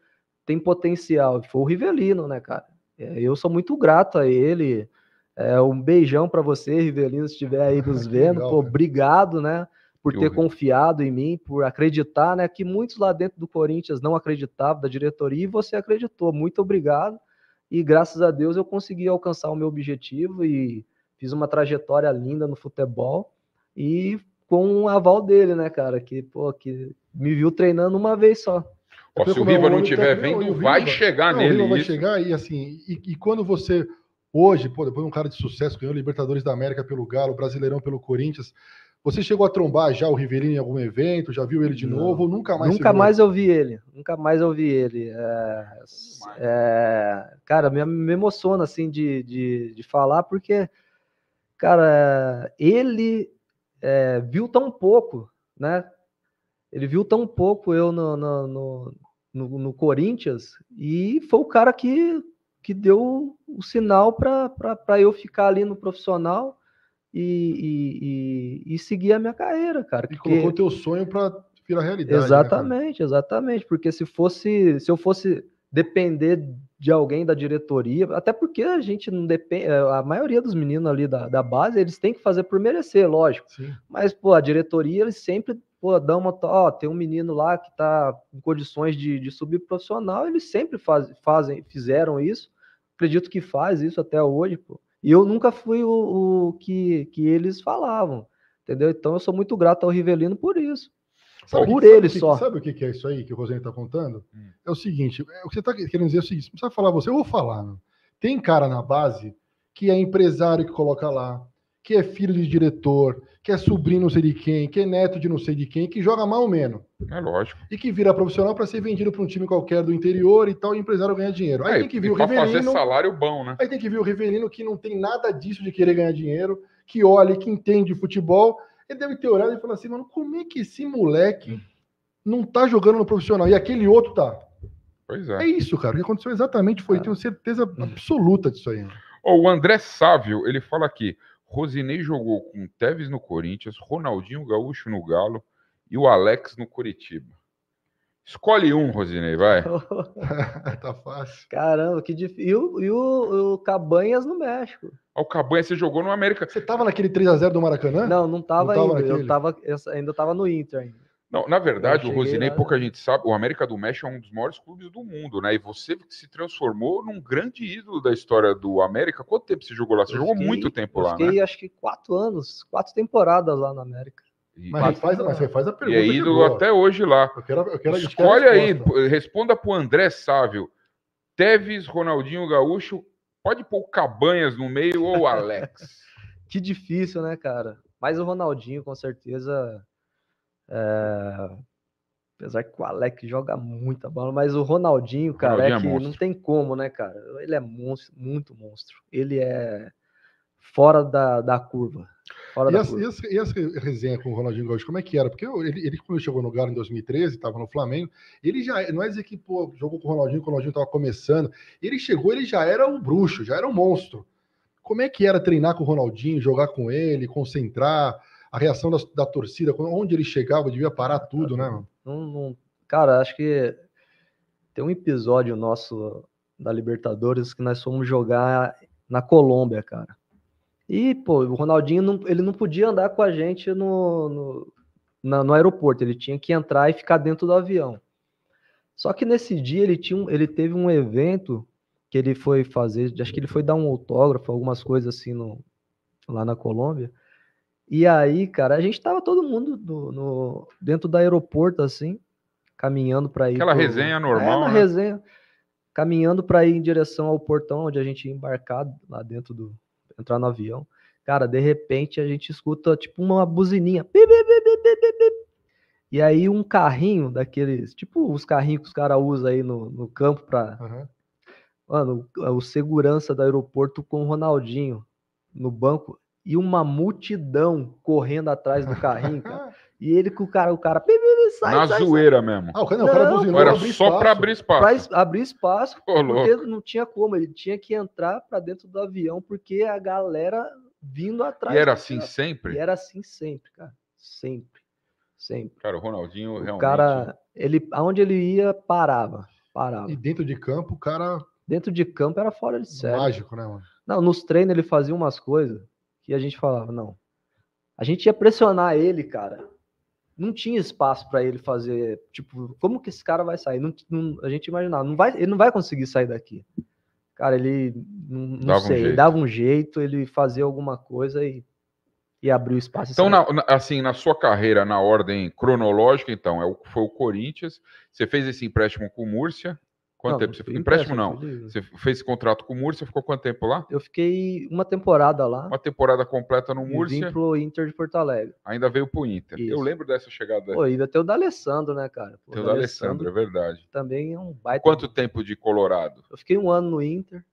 tem potencial. Foi o Rivelino, né, cara? É, eu sou muito grato a ele. É, um beijão para você, Rivelino, se estiver aí nos vendo. Legal, Pô, obrigado, né? Por que ter horrível. confiado em mim, por acreditar, né? Que muitos lá dentro do Corinthians não acreditavam da diretoria e você acreditou. Muito obrigado. E graças a Deus eu consegui alcançar o meu objetivo e fiz uma trajetória linda no futebol e com o aval dele, né, cara? Que, pô, que me viu treinando uma vez só. Ó, se o Riva não estiver vendo, vai chegar não, nele. O Riva vai chegar e assim, e, e quando você Hoje, pô, depois um cara de sucesso ganhou Libertadores da América pelo Galo, Brasileirão pelo Corinthians. Você chegou a trombar já o Riverino em algum evento? Já viu ele de Não. novo? nunca mais? Nunca mais eu vi ele. Nunca mais eu vi ele. É, é, cara, me, me emociona assim de, de, de falar, porque, cara, ele é, viu tão pouco, né? Ele viu tão pouco eu no, no, no, no, no Corinthians e foi o cara que que deu o sinal para eu ficar ali no profissional e, e, e, e, seguir a minha carreira, cara. Que porque... colocou teu sonho para virar realidade. Né, exatamente, né, exatamente. Porque se fosse, se eu fosse depender de alguém da diretoria, até porque a gente não depende, eh, a maioria dos meninos ali da, da base, eles têm que fazer por merecer, lógico. Sim. Mas, pô, a diretoria, eles sempre pô, dá uma, ó, tem um menino lá que tá em condições de, de subir profissional, eles sempre faz, fazem, fizeram isso, acredito que faz isso até hoje, pô. E eu nunca fui o, o que, que eles falavam, entendeu? Então eu sou muito grato ao Rivelino por isso. Sabe por ele só. sabe o que é isso aí que o Rosenho está contando? Hum. É o seguinte: é, o que você está querendo dizer é o seguinte: não precisa falar você, eu vou falar. Tem cara na base que é empresário que coloca lá, que é filho de diretor, que é sobrinho não sei de quem, que é neto de não sei de quem, que joga mal ou menos. É lógico. E que vira profissional para ser vendido para um time qualquer do interior e tal, e o empresário ganha dinheiro. Aí é, tem que vir o Rivelino. fazer salário bom, né? Aí tem que vir o Rivelino que não tem nada disso de querer ganhar dinheiro, que olha, que entende futebol. Ele deve ter olhado e falar assim, mano, como é que esse moleque não tá jogando no profissional e aquele outro tá? Pois é. É isso, cara. O que aconteceu exatamente foi, é. tenho certeza absoluta disso aí. Oh, o André Sávio, ele fala aqui. Rosinei jogou com Tevez no Corinthians, Ronaldinho Gaúcho no Galo e o Alex no Curitiba. Escolhe um, Rosinei, vai. tá fácil. Caramba, que difícil. E o, e o, o Cabanhas no México. Ah, o Cabanhas, você jogou no América. Você tava naquele 3x0 do Maracanã? Não, não tava, não tava ainda. eu tava, eu ainda tava no Inter ainda. Não, na verdade, o Rosinei, lá... pouca gente sabe, o América do México é um dos maiores clubes do mundo, né? E você se transformou num grande ídolo da história do América. Quanto tempo você jogou lá? Você jogou muito tempo lá, fiquei, né? acho que quatro anos, quatro temporadas lá na América. E, mas, faz, mas faz a pergunta. E é ídolo até hoje lá. Eu quero, eu quero Escolhe aí, responda pro André Sávio. Teves, Ronaldinho Gaúcho, pode pôr Cabanhas no meio ou Alex? que difícil, né, cara? Mas o Ronaldinho, com certeza é, apesar que o Alec joga muita bola, mas o Ronaldinho, cara, Ronaldinho é, é não tem como, né, cara? Ele é monstro, muito monstro. Ele é fora da, da curva. Fora e, da essa, curva. Essa, e, essa, resenha com o Ronaldinho Gaúcho, como é que era? Porque ele, ele quando chegou no Galo em 2013, estava no Flamengo, ele já, não é dizer que pô, jogou com o Ronaldinho, o Ronaldinho estava começando, ele chegou, ele já era um bruxo, já era um monstro. Como é que era treinar com o Ronaldinho, jogar com ele, concentrar, a reação da, da torcida, onde ele chegava, devia parar tudo, né? Mano? Não, não, cara, acho que tem um episódio nosso da Libertadores que nós fomos jogar na Colômbia, cara. E, pô, o Ronaldinho, não, ele não podia andar com a gente no, no, na, no aeroporto, ele tinha que entrar e ficar dentro do avião. Só que nesse dia ele, tinha um, ele teve um evento que ele foi fazer, acho que ele foi dar um autógrafo, algumas coisas assim no, lá na Colômbia. E aí, cara, a gente tava todo mundo do, no, dentro do aeroporto, assim, caminhando para ir. Aquela pro... resenha é, normal. É, né? resenha. Caminhando para ir em direção ao portão onde a gente ia embarcar lá dentro do. entrar no avião. Cara, de repente a gente escuta tipo uma buzininha. e aí um carrinho daqueles, tipo os carrinhos que os caras usam aí no, no campo para uhum. Mano, o, o segurança do aeroporto com o Ronaldinho no banco e uma multidão correndo atrás do carrinho, cara. E ele com o cara, o cara. sai, Na sai, zoeira sai. mesmo. Ah, o cara, não, o buzinou, era só para abrir espaço. Pra abrir espaço, Pô, porque louco. não tinha como. Ele tinha que entrar para dentro do avião, porque a galera vindo atrás. E era assim cara. sempre? E era assim sempre, cara. Sempre. Sempre. Cara, o Ronaldinho o realmente. O cara, ele, aonde ele ia, parava. Parava. E dentro de campo, o cara. Dentro de campo era fora de série. Mágico, né, mano? Não, nos treinos ele fazia umas coisas que a gente falava, não. A gente ia pressionar ele, cara. Não tinha espaço para ele fazer, tipo, como que esse cara vai sair? Não, não, a gente imaginava, não vai, ele não vai conseguir sair daqui. Cara, ele não, não dava sei, um ele dava um jeito, ele fazia alguma coisa e, e abriu espaço. Então, na, assim, na sua carreira, na ordem cronológica, então, é o, foi o Corinthians, você fez esse empréstimo com o Múrcia, Quanto não, tempo? Você... Empréstimo, empréstimo não. Você fez contrato com o Murcia, ficou quanto tempo lá? Eu fiquei uma temporada lá. Uma temporada completa no e Murcia. Vim pro Inter de Porto Alegre. Ainda veio pro Inter. Isso. Eu lembro dessa chegada. Pô, ainda tem o D'Alessandro, né, cara? Pô, o D'Alessandro, é verdade. Também é um baita. Quanto tempo de Colorado? Eu fiquei um ano no Inter.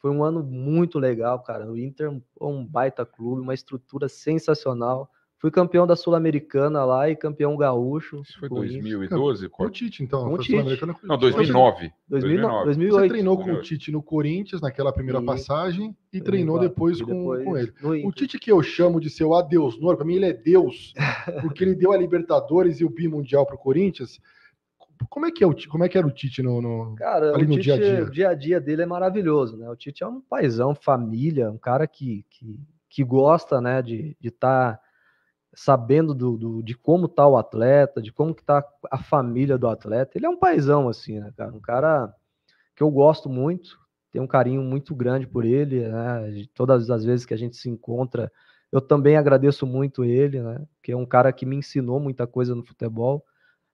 Foi um ano muito legal, cara. O Inter é um baita clube, uma estrutura sensacional. Fui campeão da Sul-Americana lá e campeão gaúcho. Isso foi 2012? Com o Tite, então. Com o Tite. Não, 2009. 2009. 2008. Você treinou com o Tite no Corinthians, naquela primeira e... passagem, e treinou depois, e depois, com, depois com ele. O Tite que eu chamo de seu adeus Nor, para mim ele é Deus, porque ele deu a Libertadores e o Bimundial para o Corinthians. Como é que, é o, como é que era o Tite no, no Cara, ali no Tite, dia a dia? O dia a dia dele é maravilhoso, né? O Tite é um paizão, família, um cara que, que, que gosta, né, de estar... De tá sabendo do, do, de como tá o atleta, de como que tá a família do atleta. Ele é um paizão, assim, né, cara? Um cara que eu gosto muito, tenho um carinho muito grande por ele, né? Todas as vezes que a gente se encontra, eu também agradeço muito ele, né? Que é um cara que me ensinou muita coisa no futebol.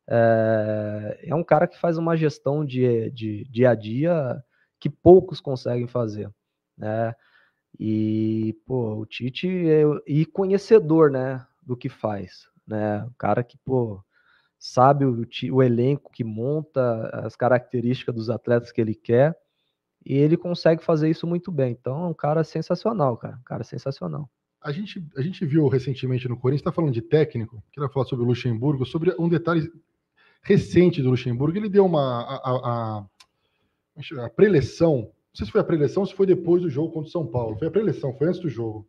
É, é um cara que faz uma gestão de, de dia a dia que poucos conseguem fazer, né? E, pô, o Tite é, e conhecedor, né? do que faz, né? O cara que, pô, sabe o, o elenco que monta, as características dos atletas que ele quer, e ele consegue fazer isso muito bem. Então é um cara sensacional, cara. Um cara sensacional. A gente, a gente viu recentemente no Corinthians, está falando de técnico, queria falar sobre o Luxemburgo, sobre um detalhe recente do Luxemburgo. Ele deu uma. a, a, a, é a preleção não sei se foi a preleção ou se foi depois do jogo contra o São Paulo. Foi a preleção, foi antes do jogo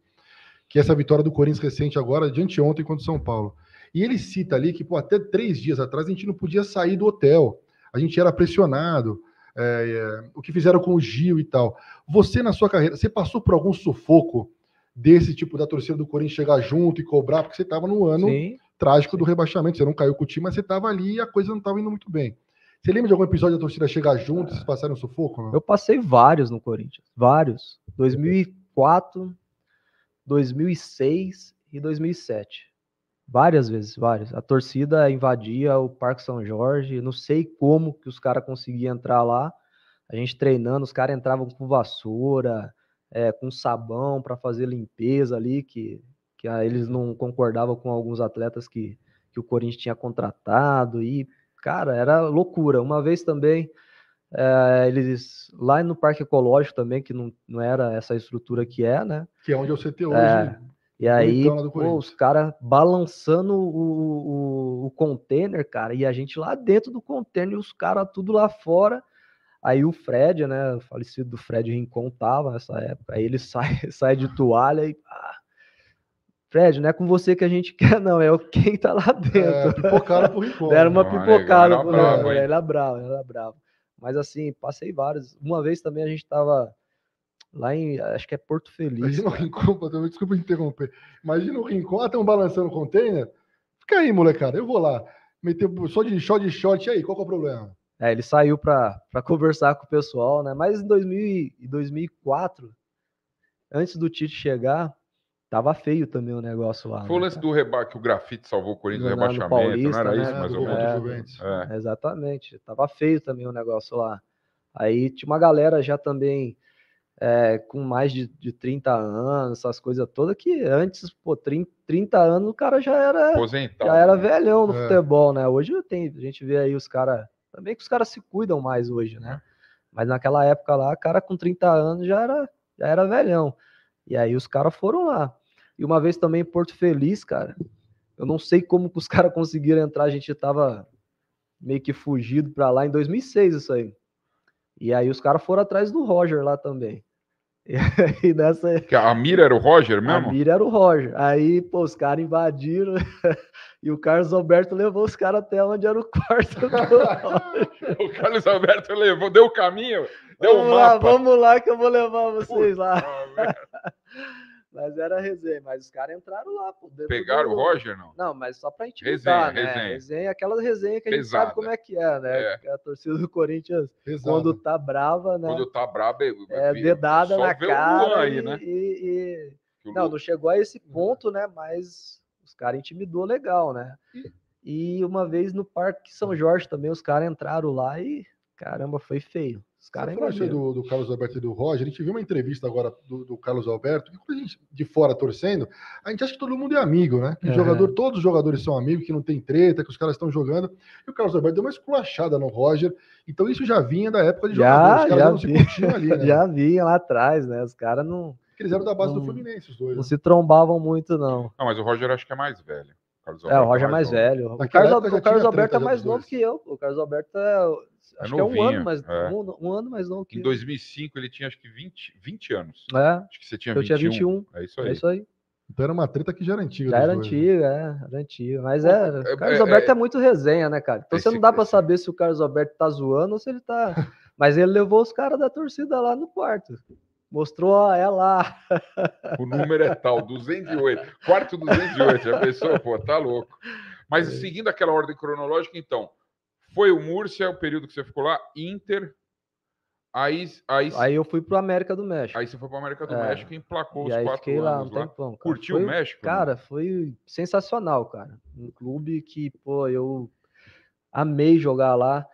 que é essa vitória do Corinthians recente agora, de ontem contra o São Paulo. E ele cita ali que, pô, até três dias atrás a gente não podia sair do hotel, a gente era pressionado, é, é, o que fizeram com o Gil e tal. Você, na sua carreira, você passou por algum sufoco desse tipo da torcida do Corinthians chegar junto e cobrar, porque você estava no ano Sim. trágico do rebaixamento, você não caiu com o time, mas você estava ali e a coisa não estava indo muito bem. Você lembra de algum episódio da torcida chegar junto, é. vocês passaram um sufoco? Não? Eu passei vários no Corinthians, vários. 2004, 2006 e 2007. Várias vezes, várias. A torcida invadia o Parque São Jorge, não sei como que os caras conseguiam entrar lá. A gente treinando, os caras entravam com vassoura, é, com sabão para fazer limpeza ali, que, que ah, eles não concordavam com alguns atletas que, que o Corinthians tinha contratado. E, cara, era loucura. Uma vez também é, eles lá no Parque Ecológico também, que não, não era essa estrutura que é, né? Que é onde eu é o CT é, hoje. É, e aí, pô, os caras balançando o, o, o, container, cara, e a gente lá dentro do container e os caras tudo lá fora. Aí o Fred, né, o falecido do Fred Rincon tava nessa época, aí ele sai, sai de toalha e... Ah, Fred, não é com você que a gente quer, não, é quem tá lá é, dentro. É, pipocaram pro Rincon. Deram uma pipocada. Ele era bravo, era bravo. Mas assim, passei vários. Uma vez também a gente estava lá em, acho que é Porto Feliz. Imagina o Rincon, desculpa interromper. Imagina o que até um balançando o container. Fica aí, molecada, eu vou lá. Meter só de shot de shot, e aí, qual é o problema? É, ele saiu para conversar com o pessoal, né? Mas em 2000, 2004, antes do Tite chegar, Tava feio também o negócio lá. Foi o né, lance do rebaque, que o grafite salvou o Corinthians do rebaixamento, Paulista, não era né? isso, mais do, ou menos? É, é. Exatamente. Tava feio também o negócio lá. Aí tinha uma galera já também é, com mais de, de 30 anos, essas coisas todas, que antes, pô, 30, 30 anos o cara já era, já era né? velhão no é. futebol, né? Hoje tem, a gente vê aí os caras, também que os caras se cuidam mais hoje, né? É. Mas naquela época lá, cara com 30 anos já era, já era velhão. E aí os caras foram lá. E uma vez também em Porto Feliz, cara, eu não sei como que os caras conseguiram entrar, a gente tava meio que fugido para lá em 2006 isso aí. E aí os caras foram atrás do Roger lá também. E nessa... A mira era o Roger mesmo? A mira era o Roger. Aí, pô, os caras invadiram e o Carlos Alberto levou os caras até onde era o quarto do Roger. o Carlos Alberto levou, deu o caminho. Deu vamos um lá, vamos lá que eu vou levar vocês Puta lá. mas era resenha, mas os caras entraram lá. Pô, Pegaram o Roger, não? Não, mas só pra intimidar, resenha, né? Resenha. resenha. Aquela resenha que a gente Pesada. sabe como é que é, né? É. A torcida do Corinthians, Pesada. quando tá brava, né? Quando tá brava, é, é, é dedada na cara. Aí, e, né? e, e... Não, não chegou a esse uhum. ponto, né? Mas os caras intimidou legal, né? E uma vez no Parque São Jorge também, os caras entraram lá e caramba, foi feio. Os caras é do, do Carlos Alberto e do Roger, a gente viu uma entrevista agora do, do Carlos Alberto, e quando a gente de fora torcendo, a gente acha que todo mundo é amigo, né? Que é. jogador, todos os jogadores são amigos, que não tem treta, que os caras estão jogando. E o Carlos Alberto deu uma esculachada no Roger. Então isso já vinha da época de já, Os caras já não ali, né? Já vinha lá atrás, né? Os caras não. Porque eles eram da base não, do Fluminense, os dois. Não né? se trombavam muito, não. Não, mas o Roger acho que é mais velho. é, o Roger é, é mais, mais velho. O Carlos, é o Carlos Alberto é mais novo que eu. O Carlos Alberto é é acho é que é um ano, mas é. um, um, ano mais novo que. Em 2005 ele tinha acho que 20, 20 anos. É. Acho que você tinha eu 21. Eu tinha 21. É isso é aí. É isso aí. Então era uma treta que já era antiga. Já era né? antiga, é, era antiga. Mas é, o é, Carlos Alberto é, muito resenha, né, cara? Então esse, você não dá para saber se o Carlos Alberto tá zoando ou se ele tá. mas ele levou os caras da torcida lá no quarto. Mostrou, ó, é lá. o número é tal, 208. Quarto 208. Já pensou? Pô, tá louco. Mas seguindo aquela ordem cronológica, então, foi o Múrcia, o período que você ficou lá, Inter. Aí, aí, aí eu fui para América do México. Aí você foi para América do é. México e emplacou e os quatro lá, anos um lá. Tempão, Curtiu foi, o México? Né? Cara, né? foi sensacional, cara. Um clube que, pô, eu amei jogar lá.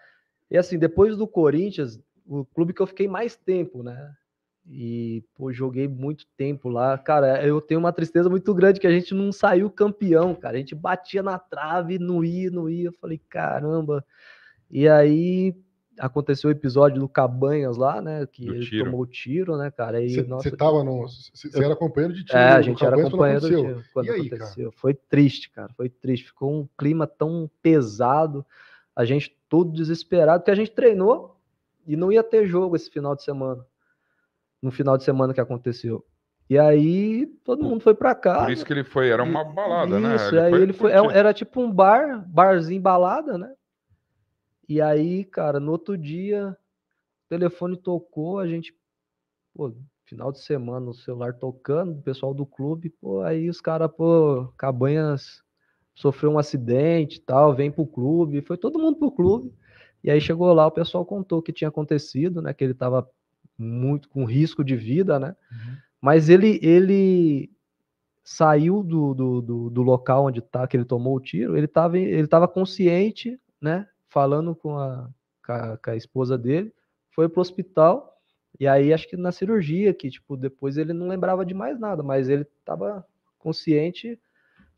E assim, depois do Corinthians, o clube que eu fiquei mais tempo, né? E, pô, joguei muito tempo lá. Cara, eu tenho uma tristeza muito grande que a gente não saiu campeão, cara. A gente batia na trave, não ia, não ia. Eu falei, caramba. E aí aconteceu o episódio do Cabanhas lá, né? Que do ele tiro. tomou o tiro, né, cara? Você tava no. Você era companheiro de tiro. É, a gente era companheiro de tiro quando e aí, aconteceu. Cara? Foi triste, cara. Foi triste. Ficou um clima tão pesado. A gente todo desesperado, porque a gente treinou e não ia ter jogo esse final de semana no final de semana que aconteceu. E aí todo mundo foi para cá. Por isso que ele foi, era uma balada, isso, né? Isso, aí foi, ele foi, é era tipo um bar, barzinho balada, né? E aí, cara, no outro dia, o telefone tocou, a gente, pô, final de semana, o celular tocando, o pessoal do clube, pô, aí os caras, pô, Cabanhas sofreu um acidente e tal, vem pro clube, foi todo mundo pro clube. E aí chegou lá, o pessoal contou o que tinha acontecido, né? Que ele tava muito com risco de vida, né? Uhum. Mas ele ele saiu do, do, do, do, local onde tá, que ele tomou o tiro, ele estava ele tava consciente, né? Falando com a, com a, com a esposa dele, foi pro hospital, e aí acho que na cirurgia, que tipo, depois ele não lembrava de mais nada, mas ele estava consciente,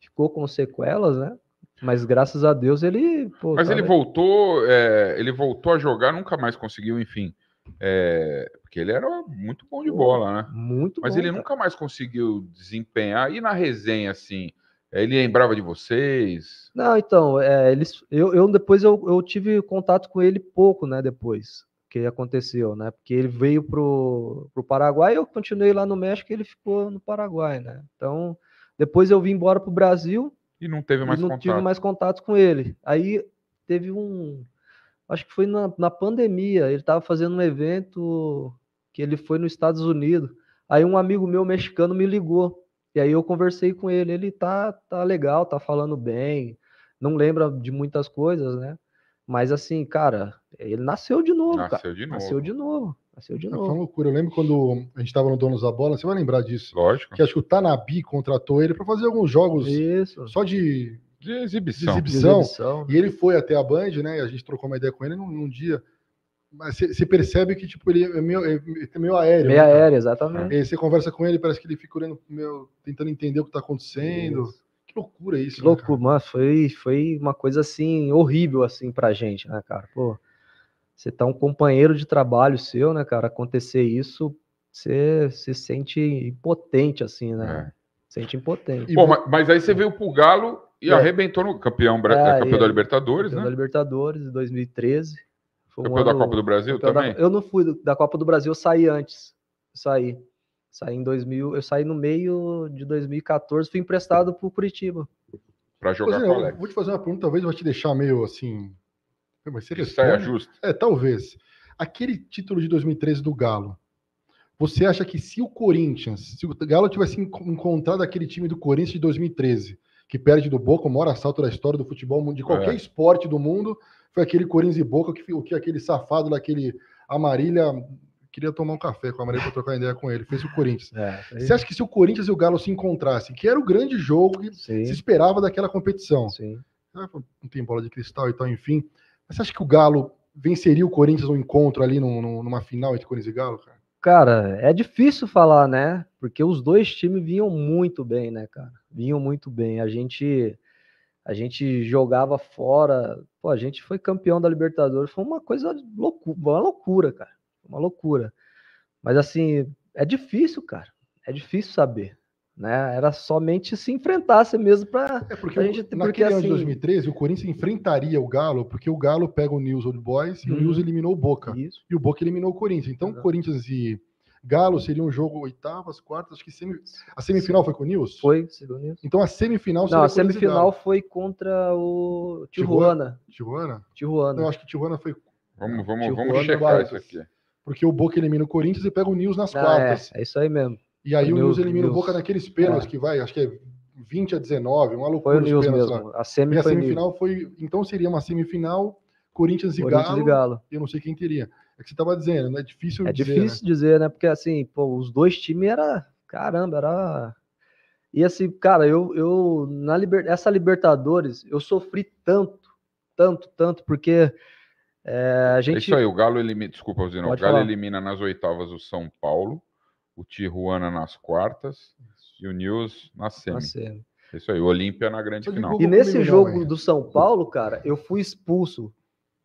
ficou com sequelas, né? Mas graças a Deus ele. Pô, mas tá ele voltou, é, ele voltou a jogar, nunca mais conseguiu, enfim, é, porque ele era muito bom de bola, né? Muito Mas bom, ele cara. nunca mais conseguiu desempenhar. E na resenha, assim, é, ele lembrava de vocês? Não, então, é, eles, eu, eu depois eu, eu, tive contato com ele pouco, né? Depois que aconteceu, né? Porque ele veio pro, pro Paraguai, eu continuei lá no México e ele ficou no Paraguai, né? Então, depois eu vim embora pro Brasil. E não teve mais não contato. tive mais contato com ele. Aí teve um acho que foi na, na pandemia, ele estava fazendo um evento que ele foi nos Estados Unidos. Aí um amigo meu mexicano me ligou. E aí eu conversei com ele, ele tá tá legal, tá falando bem, não lembra de muitas coisas, né? Mas assim, cara, ele nasceu de novo, nasceu cara. De novo. Nasceu de novo. Nasceu de novo. Foi uma loucura. Eu lembro quando a gente estava no Donos da Bola, você vai lembrar disso. Lógico. Que acho que o Tanabi contratou ele para fazer alguns jogos Isso. só de de exibição. De exibição. De exibição. Né? E ele foi até a Band, né? A gente trocou uma ideia com ele num, num dia. Mas você percebe que tipo, ele é meio, é meio aéreo. Meio né, aéreo, exatamente. você conversa com ele, parece que ele fica olhando, meio, tentando entender o que está acontecendo. Isso. Que loucura isso, que né, loucura, mano. Foi, foi uma coisa assim, horrível assim pra gente, né, cara? Pô, você tá um companheiro de trabalho seu, né, cara? Acontecer isso, você se sente impotente, assim, né? É. Sente impotente. Pô, mas, mas aí você veio pro Galo e é. arrebentou no campeão, é, campeão da Libertadores, campeão né? da Libertadores, em 2013. Foi campeão um ano, da Copa do Brasil também? Da, eu não fui da Copa do Brasil, eu saí antes. Eu saí. Saí em 2000, eu saí no meio de 2014, fui emprestado para o Curitiba. Para jogar com Alex. Vou te fazer uma pergunta, talvez vai te deixar meio assim. É, mas você justo. É, talvez. Aquele título de 2013 do Galo, você acha que se o Corinthians, se o Galo tivesse encontrado aquele time do Corinthians de 2013, que perde do Boca, o maior assalto da história do futebol, de qualquer é. esporte do mundo, foi aquele Corinthians e Boca, que, que aquele safado daquele Amarília queria tomar um café com a Amarília para trocar ideia com ele. Fez o Corinthians. É, Você acha que se o Corinthians e o Galo se encontrassem, que era o grande jogo que Sim. se esperava daquela competição, Sim. Ah, não tem bola de cristal e tal, enfim. Mas você acha que o Galo venceria o Corinthians um encontro ali num, numa final entre Corinthians e Galo, cara? Cara, é difícil falar, né? Porque os dois times vinham muito bem, né, cara? vinham muito bem. A gente a gente jogava fora. Pô, a gente foi campeão da Libertadores, foi uma coisa loucura, uma loucura, cara. Uma loucura. Mas assim, é difícil, cara. É difícil saber. Né? Era somente se enfrentasse mesmo para é porque, a gente naquele porque, ano assim... de 2013 o Corinthians enfrentaria o Galo porque o Galo pega o News Old Boys hum. e o News uhum. eliminou o Boca Isso. e o Boca eliminou o Corinthians então Exato. Corinthians e Galo seria um jogo oitavas, quartas, acho que semi... a semifinal foi com o Nils? Foi, segundo Nils. Então a semifinal seria Não, a semifinal foi contra o Tijuana. Tijuana? Tijuana. Eu acho que Tijuana foi. Vamos, vamos, Tijuana vamos checar isso aqui. Porque o Boca elimina o Corinthians e pega o Nils nas ah, quartas. É, é isso aí mesmo. E aí o, o Nils elimina o Boca naqueles pênaltis é. que vai, acho que é 20 a 19, uma loucura. Foi o Nils mesmo. Lá. A, e a semifinal foi. Então seria uma semifinal Corinthians e, Corinthians Galo, e Galo. Eu não sei quem teria. É que você estava dizendo, né? É difícil é dizer. É difícil né? dizer, né? Porque assim, pô, os dois times era. Caramba, era. E assim, cara, eu, eu na liber... essa Libertadores, eu sofri tanto, tanto, tanto, porque é, a é gente. É isso aí, o Galo elimina. Desculpa, Alzino, o Galo falar. elimina nas oitavas o São Paulo, o Tijuana nas quartas e o News na semi. Na semi. É isso aí, o Olímpia na grande final. E nesse jogo do São Paulo, cara, eu fui expulso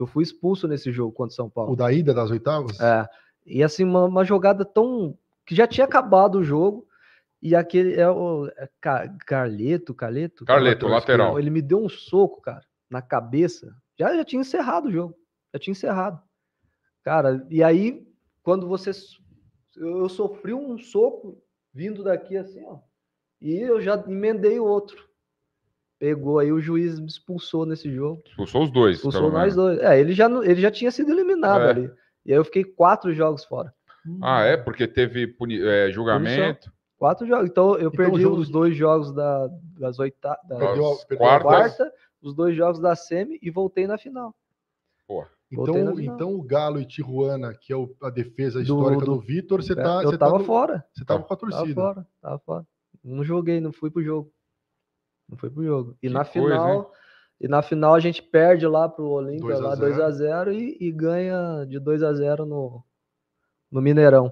eu fui expulso nesse jogo contra o São Paulo. O da ida das oitavas? É. E assim, uma, uma jogada tão. que já tinha acabado o jogo. E aquele é o é Carleto, Carleto. Carleto, lateral. Ele me deu um soco, cara, na cabeça. Já, já tinha encerrado o jogo. Já tinha encerrado. Cara, e aí, quando você. Eu, eu sofri um soco vindo daqui assim, ó. E eu já emendei outro pegou aí, o juiz expulsou nesse jogo. Expulsou os dois. Expulsou nós dois. É, ele já, ele já tinha sido eliminado é. ali. E aí eu fiquei quatro jogos fora. Ah, é? Porque teve é, julgamento. Punição. Quatro jogos. Então eu então, perdi jogo... os dois jogos da, das oitavas da quarta, os dois jogos da semi e voltei na final. Então, então o Galo e Tijuana, que é o, a defesa histórica do, do... do Vitor, você é, tá. Eu você tava tá no, fora. Você tava com a torcida. Tava fora, tava fora. Não joguei, não fui pro jogo. Não foi pro jogo. E que na coisa, final. Hein? E na final a gente perde lá pro Olímpia, lá 2x0 e, e, ganha de 2x0 no, no Mineirão.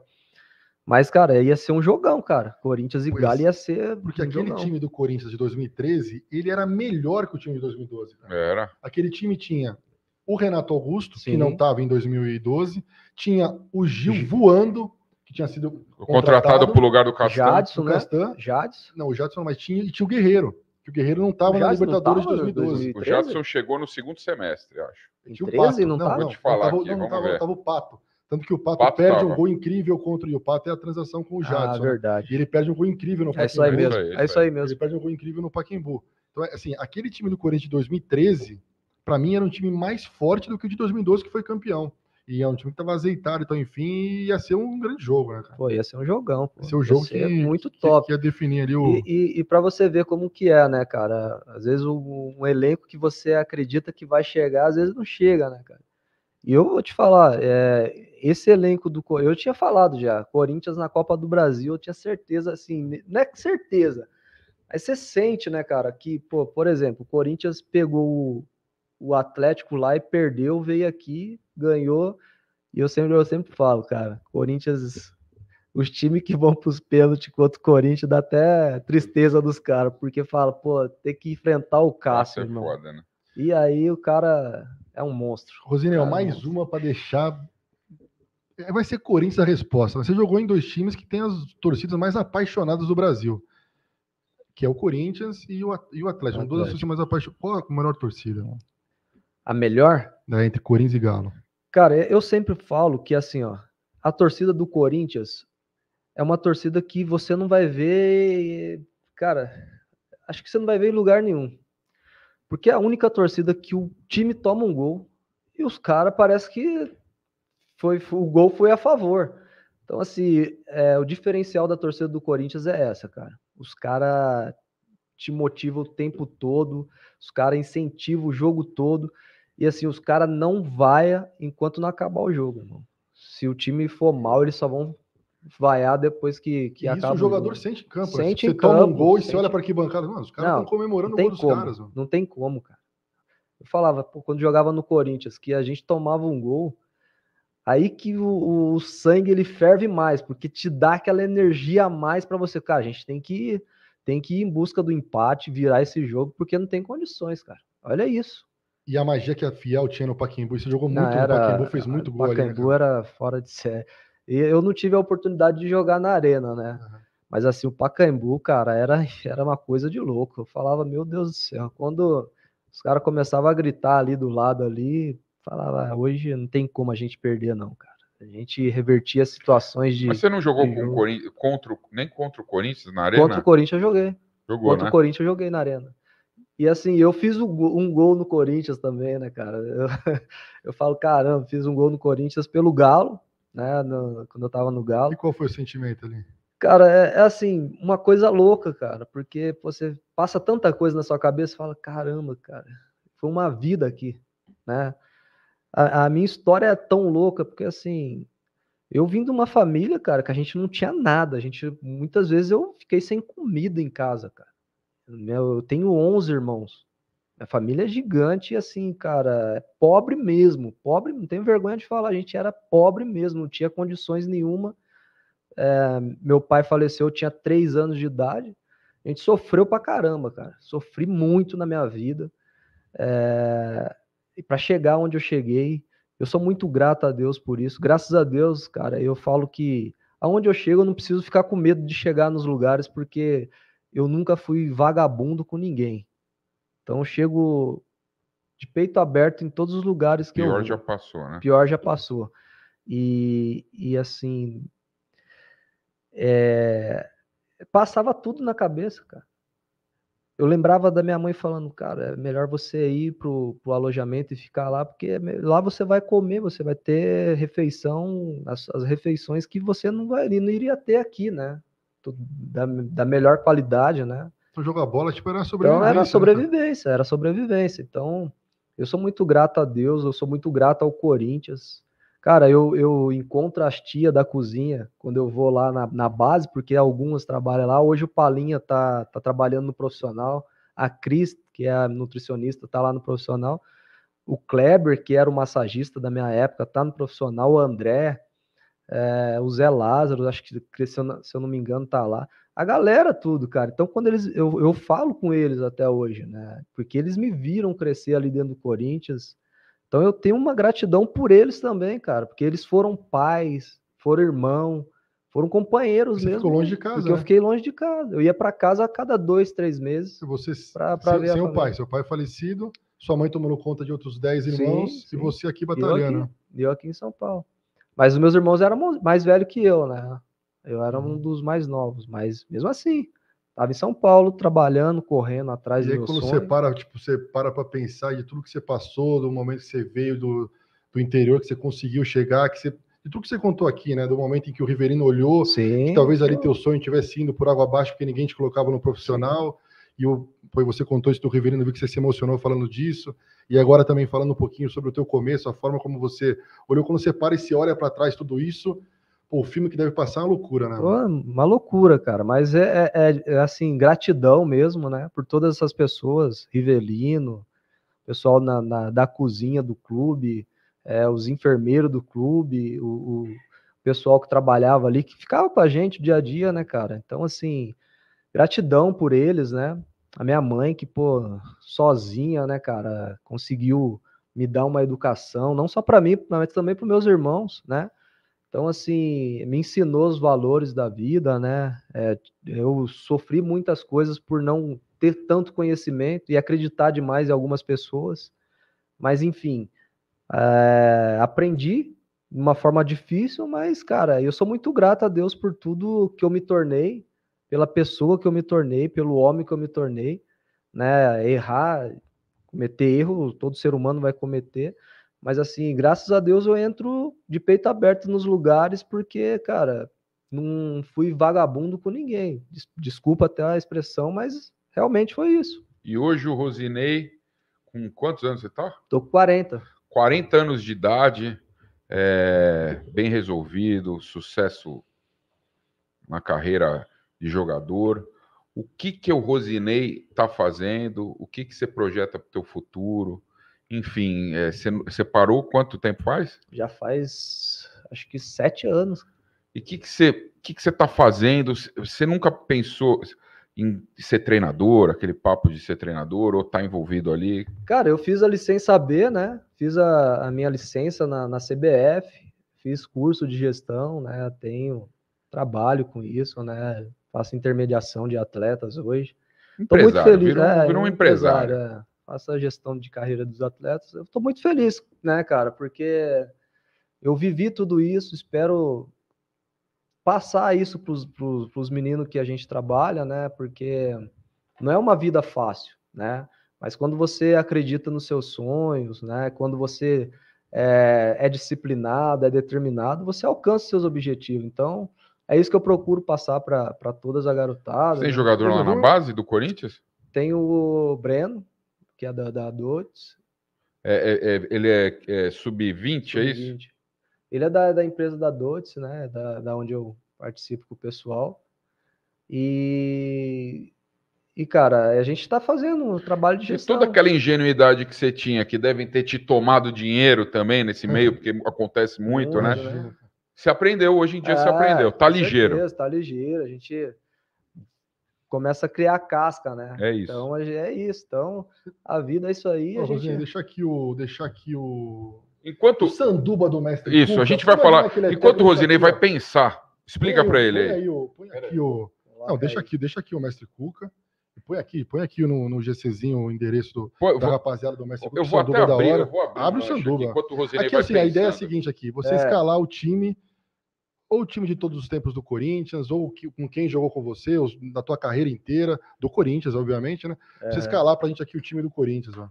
Mas, cara, ia ser um jogão, cara. Corinthians e Galo ia ser. Porque um aquele jogão. time do Corinthians de 2013, ele era melhor que o time de 2012. Cara. Era. Aquele time tinha o Renato Augusto, Sim. que não estava em 2012, tinha o Gil, voando, que tinha sido. Contratado, contratado pro lugar do Castan. Jadson, né? Castan. Jadson. Não, o Jadson, mas tinha, tinha o Guerreiro o Guerreiro não estava na Libertadores de 2012. 2013? O Jadson chegou no segundo semestre, acho. Em 13 não estava? Vou não, não, não, o Pato. Tanto que o Pato, Pato perde tava. um gol incrível contra o, Pato é a transação com o ah, Jadson. Ah, verdade. E ele perde um gol incrível no Paquembu. É isso aí mesmo. É isso aí é mesmo. Ele perde um gol incrível no Pacaembu. Então, é, assim, aquele time do Corinthians de 2013, para mim, era um time mais forte do que o de 2012, que foi campeão. E é um time que tava azeitado, então, enfim, ia ser um grande jogo, né, cara? Pô, ia ser um jogão, pô. Ia ser um jogo ser que, muito top. Que, que, ia definir ali o. E, e, e para você ver como que é, né, cara? Às vezes um, um elenco que você acredita que vai chegar, às vezes não chega, né, cara? E eu vou te falar, é, esse elenco do eu tinha falado já, Corinthians na Copa do Brasil, eu tinha certeza, assim, não é certeza. Aí você sente, né, cara, que, pô, por exemplo, o Corinthians pegou o Atlético lá e perdeu, veio aqui, ganhou. E eu sempre, eu sempre falo, cara, Corinthians, os times que vão para os pênaltis contra o Corinthians dá até tristeza dos caras, porque fala, pô, tem que enfrentar o Cássio, irmão. Foda, né? E aí o cara é um monstro. Rosinel, mais é um uma para deixar. Vai ser Corinthians a resposta. Né? Você jogou em dois times que tem as torcidas mais apaixonadas do Brasil que é o Corinthians e o, e o Atlético. São duas as mais apaixonadas. Qual a maior torcida? Mano? a melhor? É, entre Corinthians e Galo. Cara, é, eu sempre falo que assim, ó, a torcida do Corinthians é uma torcida que você não vai ver, cara, acho que você não vai ver em lugar nenhum. Porque é a única torcida que o time toma um gol e os caras parece que foi, o gol foi a favor. Então, assim, é, o diferencial da torcida do Corinthians é essa, cara. Os caras te motivam o tempo todo, os caras incentivam o jogo todo. E assim, os caras não vaiam enquanto não acabar o jogo, irmão. Se o time for mal, eles só vão vaiar depois que, que Isso, acaba. o jogador o sente em campo. Né? Sente você em toma campo, um gol e você olha para que bancada. Mano, os caras estão comemorando o gol dos como, caras. Mano. Não tem como, cara. Eu falava, pô, quando jogava no Corinthians, que a gente tomava um gol, aí que o, o sangue ele ferve mais, porque te dá aquela energia a mais para você. Cara, a gente tem que, ir, tem que ir em busca do empate, virar esse jogo, porque não tem condições, cara. Olha isso e a magia que a Fiel tinha no Pacaembu. Você jogou muito não, era, no Pacaembu, fez muito gol né, Pacaembu ali. O né, era fora de série. E eu não tive a oportunidade de jogar na arena, né? Uhum. Mas assim, o Pacaembu, cara, era, era uma coisa de louco. Eu falava, meu Deus do céu, quando os caras começavam a gritar ali do lado ali, falava, ah, hoje não tem como a gente perder, não, cara. A gente revertia situações de. Mas você não jogou com o Corinthians, contra, nem contra o Corinthians na arena? Contra o Corinthians eu joguei. Jogou, contra né? o Corinthians eu joguei na arena. E assim, eu fiz um gol no Corinthians também, né, cara? Eu, eu falo, caramba, fiz um gol no Corinthians pelo Galo, né? No, quando eu tava no Galo. E qual foi o sentimento ali? Cara, é, é, assim, uma coisa louca, cara, porque você passa tanta coisa na sua cabeça e fala, caramba, cara, foi uma vida aqui, né? A, a minha história é tão louca, porque assim, eu vim de uma família, cara, que a gente não tinha nada, a gente, muitas vezes eu fiquei sem comida em casa, cara. Né, eu tenho 11 irmãos. Minha família é gigante e assim, cara, é pobre mesmo. Pobre, não tenho vergonha de falar, a gente era pobre mesmo, não tinha condições nenhuma. É, meu pai faleceu, eu tinha três anos de idade. A gente sofreu pra caramba, cara. Sofri muito na minha vida. É, e para chegar onde eu cheguei, eu sou muito grato a Deus por isso. Graças a Deus, cara, eu falo que aonde eu chego eu não preciso ficar com medo de chegar nos lugares, porque eu nunca fui vagabundo com ninguém. Então eu chego de peito aberto em todos os lugares que Pior eu. Pior já passou, né? Pior já passou. E, e assim. É... Passava tudo na cabeça, cara. Eu lembrava da minha mãe falando, cara, é melhor você ir pro, pro alojamento e ficar lá, porque é lá você vai comer, você vai ter refeição, as, as refeições que você não, vai, não iria ter aqui, né? da, da melhor qualidade, né? Então, jogar bola tipo, era sobrevivência. Então, era sobrevivência, né? era sobrevivência. Então, eu sou muito grato a Deus, eu sou muito grato ao Corinthians. Cara, eu, eu encontro as tia da cozinha quando eu vou lá na, na base, porque algumas trabalham lá. Hoje o Palinha tá, tá trabalhando no profissional, a Cris, que é a nutricionista, tá lá no profissional. O Kleber, que era o massagista da minha época, tá no profissional. O André, é, o Zé Lázaro, acho que se eu, se eu não me engano, tá lá. A galera, tudo, cara. Então, quando eles. Eu, eu falo com eles até hoje, né? Porque eles me viram crescer ali dentro do Corinthians. Então, eu tenho uma gratidão por eles também, cara. Porque eles foram pais, foram irmão, foram companheiros você mesmo. Ficou longe de casa. Porque né? eu fiquei longe de casa. Eu ia para casa a cada dois, três meses. Você, pra, pra sem, ver o pai. Seu pai falecido, sua mãe tomando conta de outros dez irmãos sim, sim. e você aqui batalhando. E eu aqui, né? eu aqui em São Paulo. Mas os meus irmãos eram mais velhos que eu, né? Eu era um uhum. dos mais novos, mas mesmo assim, tava em São Paulo, trabalhando, correndo atrás e aí, quando sonho. você para, tipo, você para para pensar de tudo que você passou, do momento que você veio do, do interior, que você conseguiu chegar, que você de tudo que você contou aqui, né? Do momento em que o Riverino olhou, Sim. que talvez ali teu sonho tivesse indo por água abaixo porque ninguém te colocava no profissional. Sim e o foi você contou isso do Riverino, vi que você se emocionou falando disso, e agora também falando um pouquinho sobre o teu começo, a forma como você olhou, quando você para e se olha para trás tudo isso, pô, o filme que deve passar é uma loucura, né? Pô, uma loucura, cara, mas é, é, é, é, assim, gratidão mesmo, né, por todas essas pessoas, Rivelino, pessoal na, na da cozinha do clube, é, os enfermeiros do clube, o, o pessoal que trabalhava ali, que ficava com a gente dia a dia, né, cara? Então, assim, gratidão por eles, né? a minha mãe, que, pô, sozinha, né, cara, conseguiu me dar uma educação, não só para mim, mas também para meus irmãos, né? Então, assim, me ensinou os valores da vida, né? É, eu sofri muitas coisas por não ter tanto conhecimento e acreditar demais em algumas pessoas. Mas, enfim, é, aprendi de uma forma difícil, mas, cara, eu sou muito grato a Deus por tudo que eu me tornei, pela pessoa que eu me tornei, pelo homem que eu me tornei, né? Errar, cometer erro, todo ser humano vai cometer, mas assim, graças a Deus eu entro de peito aberto nos lugares porque, cara, não fui vagabundo com ninguém. Desculpa até a expressão, mas realmente foi isso. E hoje o Rosinei, com quantos anos você tá? Tô com 40. 40 anos de idade, é, bem resolvido, sucesso na carreira de jogador. O que que o Rosinei está fazendo? O que que você projeta para o teu futuro? Enfim, é, você, parou quanto tempo faz? Já faz, acho que sete anos. E o que que você que que você está fazendo? Você nunca pensou em ser treinador, aquele papo de ser treinador, ou tá envolvido ali? Cara, eu fiz a licença B, né? Fiz a, a minha licença na, na CBF, fiz curso de gestão, né? Tenho trabalho com isso, né? faço intermediação de atletas hoje. Estou muito feliz. Virou, é, virou um empresário. empresário é. Faço a gestão de carreira dos atletas. Eu estou muito feliz, né, cara? Porque eu vivi tudo isso, espero passar isso para os meninos que a gente trabalha, né? Porque não é uma vida fácil, né? Mas quando você acredita nos seus sonhos, né? Quando você é, é disciplinado, é determinado, você alcança seus objetivos. Então, é isso que eu procuro passar para todas a garotada. Tem né? jogador lá na base do Corinthians? Tem o Breno, que é da, da Adults. É, é, é, ele é, é sub-20, sub é isso? Ele é da, da empresa da Dots, né? Da, da onde eu participo com o pessoal. E, e cara, a gente está fazendo um trabalho de gestão. E toda aquela ingenuidade que você tinha, que devem ter te tomado dinheiro também nesse uhum. meio, porque acontece muito, né? né? Se aprendeu, hoje em dia é, se aprendeu. Tá ligeiro. Certeza, tá ligeiro. A gente começa a criar casca, né? É isso. Então é isso. Então a vida é isso aí. Pô, a gente... Deixa aqui o, deixar aqui o enquanto o Sanduba do mestre. Isso. Cuca. a gente vai Como é falar. É enquanto o Rosinei vai pensar, explica para ele. aí, põe aqui o. Não, deixa aqui, deixa aqui o mestre Cuca. Põe aqui, põe aqui no, no GCzinho o endereço do, Pô, da vou, rapaziada do Mestre Cuca. É eu vou até abrir, hora. Abrir, Abre o Sanduba. Aqui, assim, a ideia é a seguinte aqui, você é. escalar o time ou o time de todos os tempos do Corinthians, ou que, com quem jogou com você, ou, na tua carreira inteira, do Corinthians, obviamente, né? É. Você escalar pra gente aqui o time do Corinthians, ó.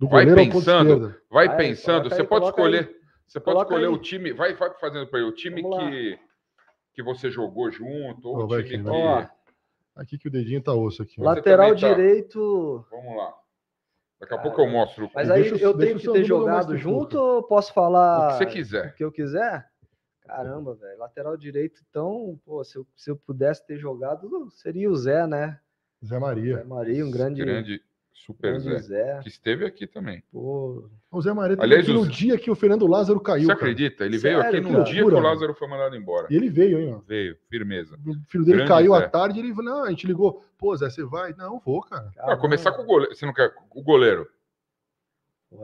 Do vai pensando, vai é, pensando, você pode escolher, você pode escolher aí. o time, vai, vai fazendo para o time que que você jogou junto, ou oh, o time aqui, que... aqui que o dedinho tá osso aqui. Lateral tá... direito. Vamos lá. Daqui a pouco eu mostro. Mas aí deixa, eu tenho que ter jogado junto ou posso falar o que você quiser? O que eu quiser? Caramba, velho. Lateral direito, então, pô, se eu, se eu pudesse ter jogado, seria o Zé, né? Zé Maria. Zé Maria, um grande. grande super grande Zé, Zé, Que esteve aqui também. Pô. O Zé Maria Aliás, no o... dia que o Fernando Lázaro caiu. Você acredita? Ele Sério, veio aqui no cara? dia que o Lázaro foi mandado embora. E ele veio, hein, ó. Veio, firmeza. O filho dele grande caiu Zé. à tarde ele falou: não, a gente ligou, pô, Zé, você vai? Não, vou, cara. Ah, começar com o goleiro. Você não quer o goleiro.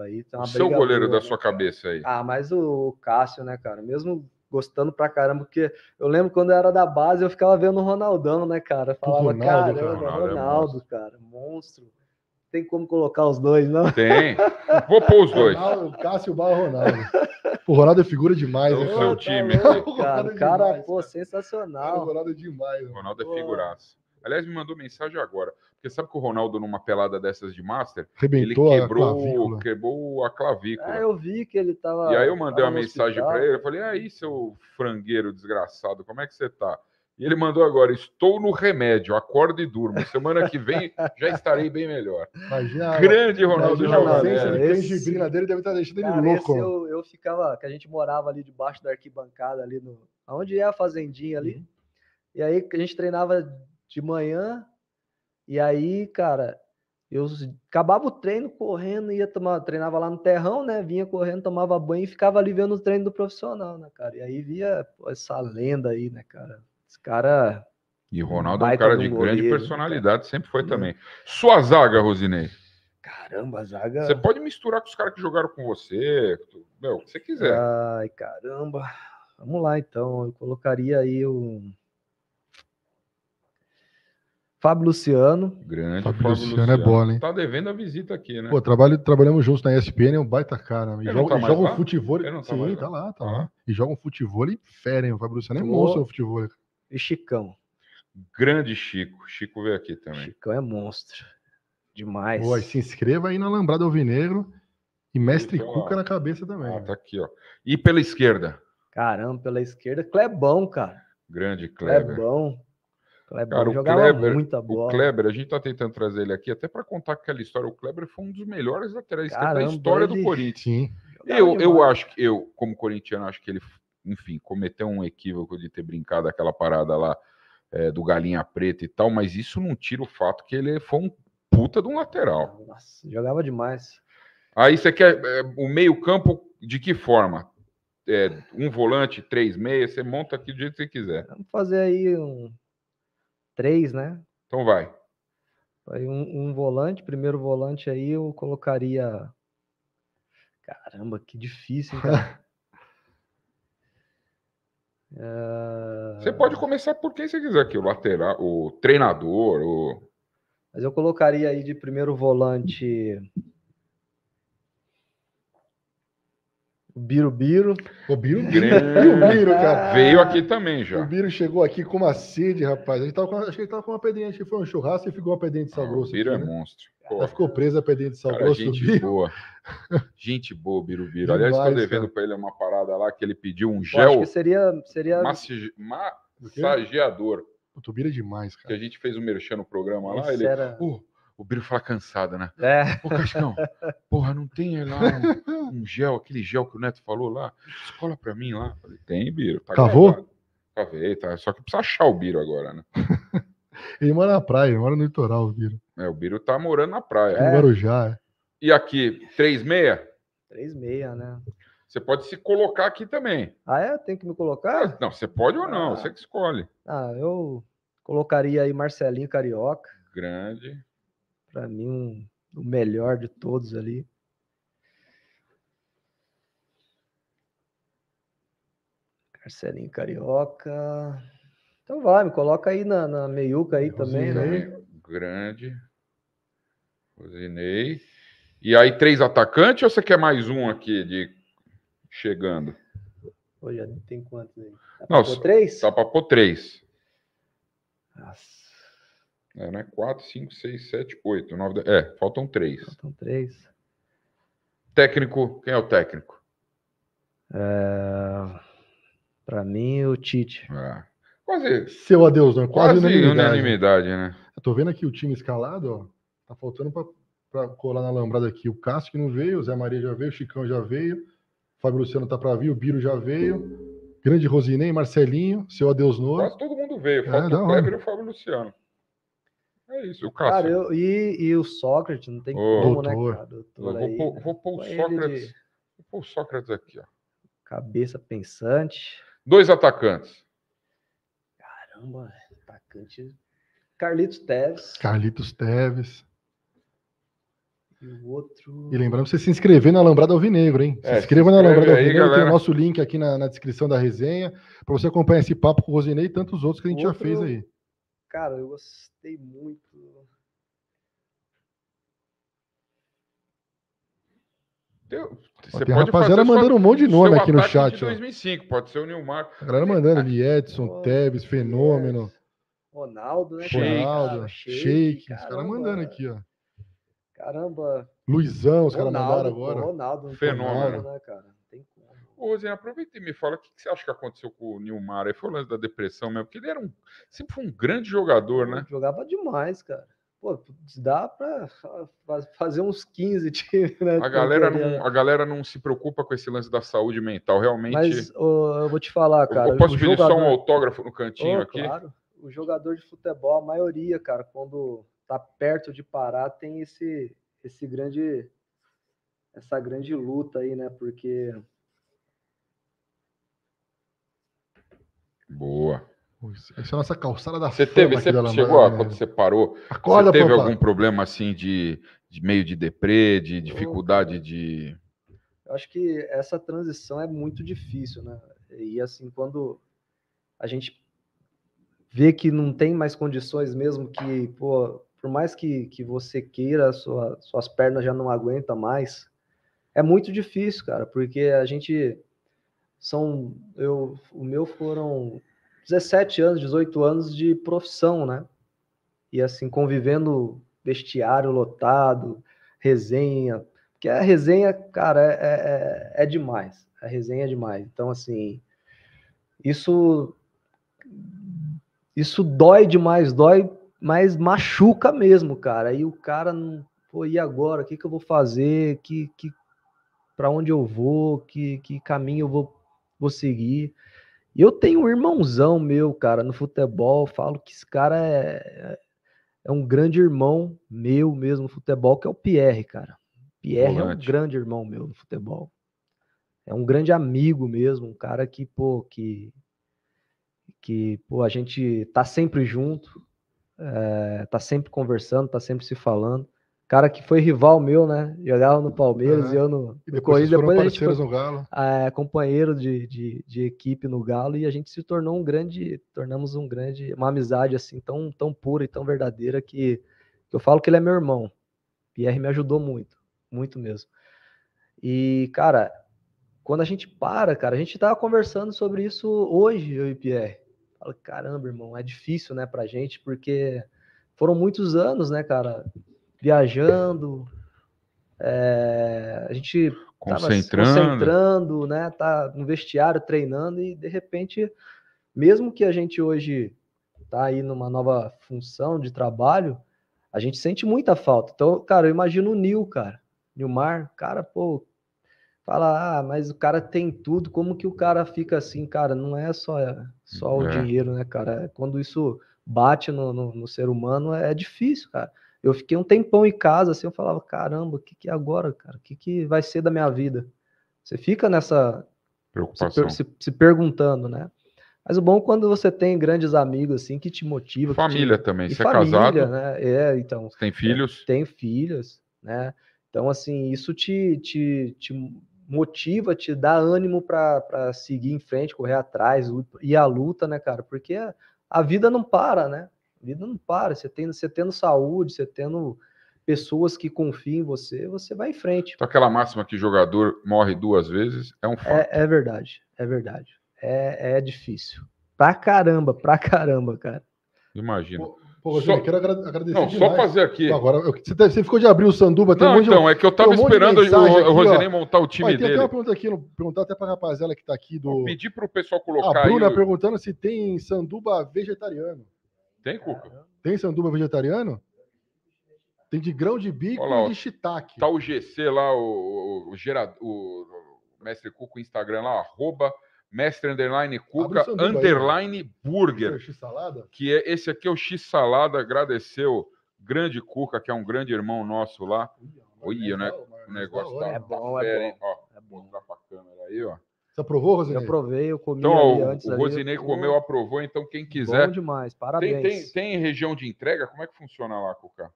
aí tá uma o seu goleiro boa, da né, sua cabeça aí. Ah, mas o Cássio, né, cara? Mesmo gostando pra caramba, porque eu lembro quando eu era da base, eu ficava vendo o Ronaldão, né, cara? Falava, Ronaldo, cara, cara, Ronaldo, Ronaldo é cara, monstro. Tem como colocar os dois, não? Tem. Vou pôr os dois. Ronaldo, Cássio Barra Ronaldo. O Ronaldo é figura demais, né? seu time. É cara, o cara, demais, pô, cara. sensacional. O Ronaldo é demais. Ronaldo é figuraço. Aliás, me mandou mensagem agora. Porque sabe que o Ronaldo, numa pelada dessas de Master, Rebentou ele quebrou a, clavícula. quebrou a clavícula. É, eu vi que ele tava. E aí eu mandei uma mensagem para ele, eu falei, aí, seu frangueiro desgraçado, como é que você tá? E ele mandou agora: estou no remédio, acordo e durmo. Semana que vem já estarei bem melhor. Imagina, Grande Ronaldo Giovanni. A de canjibrina dele deve estar tá deixando cara, ele louco. Eu, eu, ficava, que a gente morava ali debaixo da arquibancada, ali no. Onde é a fazendinha ali. Uhum. E aí a gente treinava de manhã, e aí, cara, eu acabava o treino correndo, ia tomar, treinava lá no terrão, né? Vinha correndo, tomava banho e ficava ali vendo o treino do profissional, né, cara? E aí via pô, essa lenda aí, né, cara? Esse cara. E Ronaldo é um cara de grande né, personalidade, cara. sempre foi uhum. também. Sua zaga, Rosinei. Caramba, zaga. Você pode misturar com os caras que jogaram com você, meu, o que você quiser. Ai, caramba. Vamos lá, então. Eu colocaria aí o. Fábio Luciano. Grande. Fábio, Fábio Luciano, é Luciano, é bola, hein? Tá devendo a visita aqui, né? Pô, trabalho, trabalhamos juntos na ESPN, é um baita cara. Né? E joga, tá joga um futebol. Tá sim, tá lá, tá lá. E joga um futebol e fera, hein? O Fábio Luciano é monstro no futebol. E Chicão. Grande Chico. Chico veio aqui também. Chicão é monstro. Demais. Pô, se inscreva aí na Lambrada Alvinegro. E mestre e Cuca na cabeça também. Ah, né? tá aqui, ó. E pela esquerda? Caramba, pela esquerda, Clebão, cara. Grande Cleber. Clebão. Kleber Cara, jogava Kleber, muita bola. O Kleber, a gente tá tentando trazer ele aqui até para contar aquela história. O Kleber foi um dos melhores laterais Caramba, da história ele... do Corinthians. Eu, eu acho que eu, como corintiano, acho que ele, enfim, cometeu um equívoco de ter brincado aquela parada lá é, do Galinha Preta e tal, mas isso não tira o fato que ele foi um puta de um lateral. Nossa, jogava demais. Aí você quer é, o meio-campo de que forma? É, um volante, três meias, você monta aqui do jeito que você quiser. Vamos fazer aí um Três, né? Então vai. Aí um, um, volante, primeiro volante aí eu colocaria. Caramba, que difícil, cara? Ah. Você pode começar por quem você quiser aqui, o lateral, o treinador, o. Mas eu colocaria aí de primeiro volante O Birubiru. O Birubiru. cara. Veio aqui também já. O Biru chegou aqui com uma sede, rapaz. A gente tava com, acho que ele tava com uma pedrinha, acho que foi um churrasco e ficou uma pedrinha de sal ah, grosso. O Biru aqui, é né? monstro. Ela ficou presa a pedrinha de sal cara, grosso. Gente boa. gente boa, Birubiru. Aliás, estou devendo para ele uma parada lá que ele pediu um gel. acho que seria. seria... Massage... Massageador. O Tubira é demais, cara. Que a gente fez o um merchan no programa lá. Esse ele. Era... Uh, o Biro fala cansado, né? É. Ô, Cascão, porra, não tem lá um, um, gel, aquele gel que o Neto falou lá? Escola pra mim lá. Falei, tem, Biro. Tá Cavou? Gravado. Cavei, tá. Só que precisa achar o Biro agora, né? ele mora na praia, ele mora no litoral, o Biro. É, o Biro tá morando na praia. É. No Guarujá, é. E aqui, 3,6? 3,6, né? Você pode se colocar aqui também. Ah, é? Tem que me colocar? É, não, você pode ou não, ah. você que escolhe. Ah, eu colocaria aí Marcelinho Carioca. Grande para mim, um, o melhor de todos ali. Marcelinho Carioca. Então vai, me coloca aí na, na meiuca aí Rosinei, é, também, né? Grande. Rosinei. E aí, três atacantes ou você quer mais um aqui de chegando? olha tem quantos aí? Tá Não, pra pôr três? Tá pra pôr três. Nossa. É, não 4, 5, 6, 7, 8, 9, 10. É, faltam 3. Faltam 3. Técnico, quem é o técnico? É... Para mim, o Tite. É. Quase. Seu adeus, não. Né? Quase, quase unanimidade. unanimidade, né? Eu tô vendo aqui o time escalado, ó. Tá faltando pra colar na lambrada aqui. O Cássio que não veio, o Zé Maria já veio, o Chicão já veio, o Fábio Luciano tá pra vir, o Biro já veio. Grande Rosinei, Marcelinho, seu adeus Noa. Quase todo mundo veio. É, falta é, o Kleber e o Fábio Luciano. É isso, é o Cássio. Cara, eu, e, e o Sócrates, não tem Ô, como, né, doutor. né, cara? Doutor vou, aí, pôr, vou pôr o Sócrates. De... Vou pôr o Sócrates aqui, ó. Cabeça pensante. Dois atacantes. Caramba, atacante. Carlitos Teves. Carlitos Teves. E o outro. E lembrando você se inscrever na Alambrada Alvinegro, hein? É, se inscreva se na Alambrada aí, Alvinegro, galera. tem o nosso link aqui na, na descrição da resenha, para você acompanhar esse papo com o Rosinei e tantos outros que a gente outro... já fez aí. Cara, eu gostei muito. Teu, Ó, tem rapaziada mandando um monte de nome aqui no chat. De 2005, ó. pode ser o neymar A galera mandando ali, Edson, oh, Tevez, Fenômeno. Ronaldo, né? Ronaldo, Shake. os caras mandando aqui, ó. Caramba. Luizão, os caras mandaram agora. Ronaldo, fenômeno. fenômeno né, cara? Ô, Zé, aproveita e me fala o que, que, você acha que aconteceu com o Nilmar. Aí foi o lance da depressão mesmo, porque ele era um, sempre foi um grande jogador, né? Jogava demais, cara. Pô, dá pra fazer uns 15 times, né? A galera, não, a galera não se preocupa com esse lance da saúde mental, realmente. Mas oh, eu vou te falar, cara. Eu, posso pedir jogador... só um autógrafo no cantinho oh, aqui? Claro. O jogador de futebol, a maioria, cara, quando tá perto de parar, tem esse, esse grande. Essa grande luta aí, né? Porque Boa. Essa é a nossa calçada da Você teve, você chegou a, quando né? você parou, Acorda, você teve papai. algum problema assim de, de meio de deprê, de dificuldade eu, de. Eu acho que essa transição é muito difícil, né? E assim, quando a gente vê que não tem mais condições mesmo, que, pô, por mais que, que você queira, sua, suas pernas já não aguentam mais, é muito difícil, cara, porque a gente são eu o meu foram 17 anos, 18 anos de profissão, né? E assim convivendo vestiário lotado, resenha, porque a resenha, cara, é, é, é, é demais. A resenha é demais. Então assim, isso isso dói demais, dói, mas machuca mesmo, cara. E o cara não, pô, e agora, o que que eu vou fazer? Que que para onde eu vou? Que que caminho eu vou vou seguir. E eu tenho um irmãozão meu, cara, no futebol. falo que esse cara é, é, é um grande irmão meu mesmo no futebol, que é o Pierre, cara. Pierre Volante. é um grande irmão meu no futebol. É um grande amigo mesmo, um cara que, pô, que, que pô, a gente tá sempre junto, é, tá sempre conversando, tá sempre se falando cara que foi rival meu, né? E olhava no Palmeiras e eu no, e no Corinthians. Depois a gente foi, no Galo. É, companheiro de, de, de, equipe no Galo e a gente se tornou um grande, tornamos um grande, uma amizade assim tão, tão pura e tão verdadeira que, que eu falo que ele é meu irmão. Pierre me ajudou muito, muito mesmo. E cara, quando a gente para, cara, a gente tava conversando sobre isso hoje eu e Pierre. Fala, caramba, irmão, é difícil, né, pra gente, porque foram muitos anos, né, cara? viajando, é, a gente concentrando. concentrando, né? Tá no vestiário treinando e de repente, mesmo que a gente hoje tá aí numa nova função de trabalho, a gente sente muita falta. Então, cara, eu imagino o Nil, cara, Nilmar, cara, pô, fala, ah, mas o cara tem tudo, como que o cara fica assim, cara? Não é só é, só é. o dinheiro, né, cara? É quando isso bate no, no, no ser humano é difícil, cara eu fiquei um tempão em casa, assim, eu falava, caramba, o que, que é agora, cara? O que, que vai ser da minha vida? Você fica nessa. Preocupação. Se, se, se perguntando, né? Mas o bom é quando você tem grandes amigos, assim, que te motivam. Família te... também, e você família, é casado. Né? É, então. Você tem filhos? É, tem filhos, né? Então, assim, isso te, te, te motiva, te dá ânimo para seguir em frente, correr atrás, e a luta, né, cara? Porque a vida não para, né? A vida não para. Você tendo, você tendo saúde, você tendo pessoas que confiam em você, você vai em frente. Então, aquela máxima que jogador morre duas vezes é um é, fato. É, é verdade, é verdade. É, é, difícil. Pra caramba, pra caramba, cara. Imagina. Pô, pô só... eu quero agradecer. Não, demais. só fazer aqui. agora, você, você, ficou de abrir o sanduba, tem não, um então, de, é que eu tava um esperando o, o montar o time Mas, dele. Tem uma pergunta aqui, perguntar até pra rapaziada que tá aqui do. pedir pedi pro pessoal colocar. A Bruna aí, perguntando se tem sanduba vegetariano. Tem, Cuca? Tem sanduba vegetariano? Tem de grão de bico lá, e de shiitake. Tá o GC lá, o, o, o, o mestre Cuca, o Instagram lá, arroba mestre underline Cuca, underline aí, burger. É X -salada? Que é, esse aqui é o X-salada, agradeceu grande Cuca, que é um grande irmão nosso lá. Olha, é né? O negócio é da, é bom, é bom. Ó, é bom. Vou pra câmera aí, ó. Você aprovou, Rosinei? Eu aprovei, eu comi então, antes. O Rosinei ali, comeu, eu... aprovou, então quem quiser. Bom demais, parabéns. Tem, tem, tem região de entrega? Como é que funciona lá, Cuca?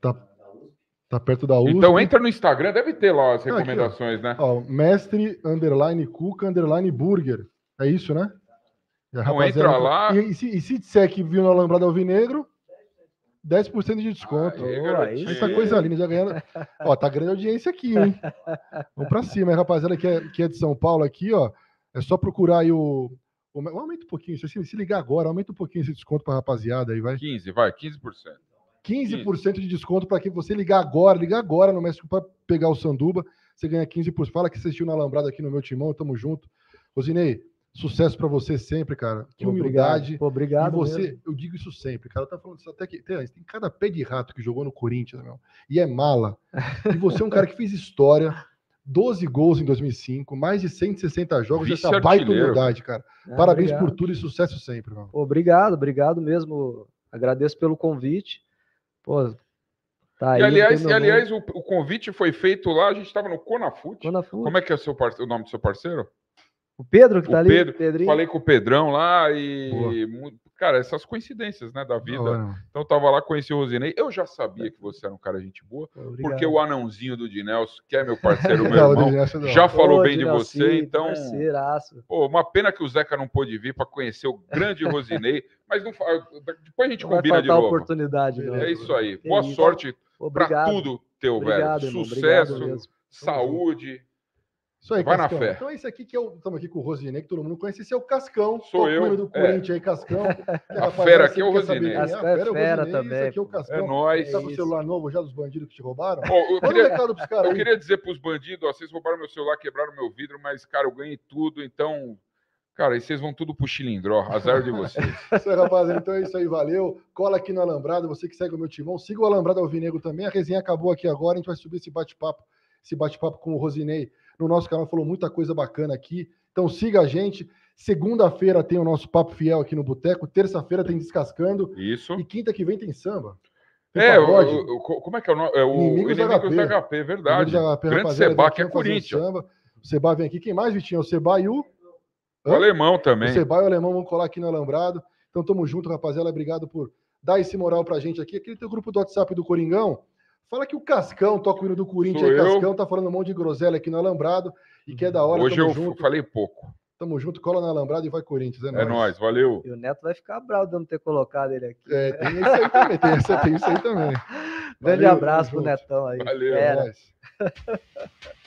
Tá, tá perto da então USP. Então entra no Instagram, deve ter lá as recomendações, aqui, ó. né? Ó, mestre, underline, cuca, underline, burger. É isso, né? Então entra lá. E, e, se, e se disser que viu na Lambrada Alvinegro, 10% de desconto. Aê, Pô, essa coisa linda, já ganhando. ó, tá grande audiência aqui, hein? Vamos pra cima, hein, rapaziada que é, que é de São Paulo aqui, ó. É só procurar aí o. o aumenta um pouquinho, se, se ligar agora, aumenta um pouquinho esse desconto pra rapaziada aí, vai. 15, vai, 15%. 15%, 15%. de desconto para quem você ligar agora, ligar agora no México para pegar o Sanduba, você ganha 15%. Fala que assistiu na Alambrada aqui no meu timão, tamo junto. Rosinei, Sucesso para você sempre, cara. Que humildade. Pô, obrigado. E você, mesmo. eu digo isso sempre, cara. Tá falando isso até que tem, tem cada pé de rato que jogou no Corinthians, meu. E é mala. E você é um cara que fez história. 12 gols em 2005, mais de 160 jogos, Vixe essa baita humildade, cara. É, Parabéns obrigado. por tudo e sucesso sempre. Mano. Obrigado, obrigado mesmo. Agradeço pelo convite. Pô, tá e, aí, aliás, e aliás, o, o, convite foi feito lá, a gente estava no Conafute. Conafute. Como é que é o, seu, o nome do seu parceiro? O Pedro que o tá ali? Pedro, Pedrinho. Falei com o Pedrão lá e. Boa. Cara, essas coincidências, né, da vida. Boa. Então tava lá, conheci o Rosinei. Eu já sabia é. que você era um cara gente boa, Obrigado. porque o anãozinho do Dinelso, que é meu parceiro, meu irmão, é já falou Ô, bem Dinelso, de você, então. Parceiraço. Pô, uma pena que o Zeca não pôde vir para conhecer o grande Rosinei, mas não... Ah, depois a gente não combina de novo. oportunidade, não. É né? isso aí. boa isso. sorte para tudo teu, Obrigado, velho. Irmão. Sucesso, saúde. Isso aí, Vai Cascão. na fé. Então esse aqui que eu. É estamos aqui com o Rosinei, que todo mundo conhece. Esse é o Cascão. Sou eu. do é. Corinthians é. aí, Cascão. É, a fera aqui é o Rosinei. É? A fera, fera Rosinei, também. Esse aqui é o Cascão. É nóis. Sabe tá o celular novo já dos bandidos que te roubaram? Oh, eu, queria, um eu queria, dizer para os bandidos: ó, vocês roubaram meu celular, quebraram meu vidro, mas, cara, eu ganhei tudo, então. Cara, e vocês vão tudo pro Chilindró, azar de vocês. isso aí, rapaz, então é isso aí, valeu. Cola aqui no Alambrado, você que segue o meu timão, siga o Alambrado Alvinegro também. A resenha acabou aqui agora, a gente vai subir esse bate-papo, esse bate-papo com o Rosinei no nosso canal, falou muita coisa bacana aqui. Então siga a gente. Segunda-feira tem o nosso Papo Fiel aqui no Boteco. Terça-feira tem Descascando. Isso. E quinta que vem tem samba. Tem é, o, o, como é que é o nome? É o Inimigos, Inimigos do HP. É verdade. Inimigos HP, Grande Seba, que é Corinthians. Samba. O Seba vem aqui. Quem mais, Vitinho? O Seba e o... O alemão também. O Seba e o alemão vão colar aqui no Alambrado. Então tamo junto, rapaziada. Obrigado por dar esse moral pra gente aqui. Aquele teu grupo do WhatsApp do Coringão, Fala que o Cascão toca o hino do Corinthians. Aí, Cascão tá falando um monte de groselha aqui no Alambrado e que é da hora. Hoje eu junto. falei pouco. Tamo junto, cola na Alambrado e vai Corinthians. É, é nóis. nóis, valeu. E o Neto vai ficar bravo de não ter colocado ele aqui. É, tem isso aí também. Tem, tem isso aí também. Grande abraço pro Netão aí. Valeu, é nóis.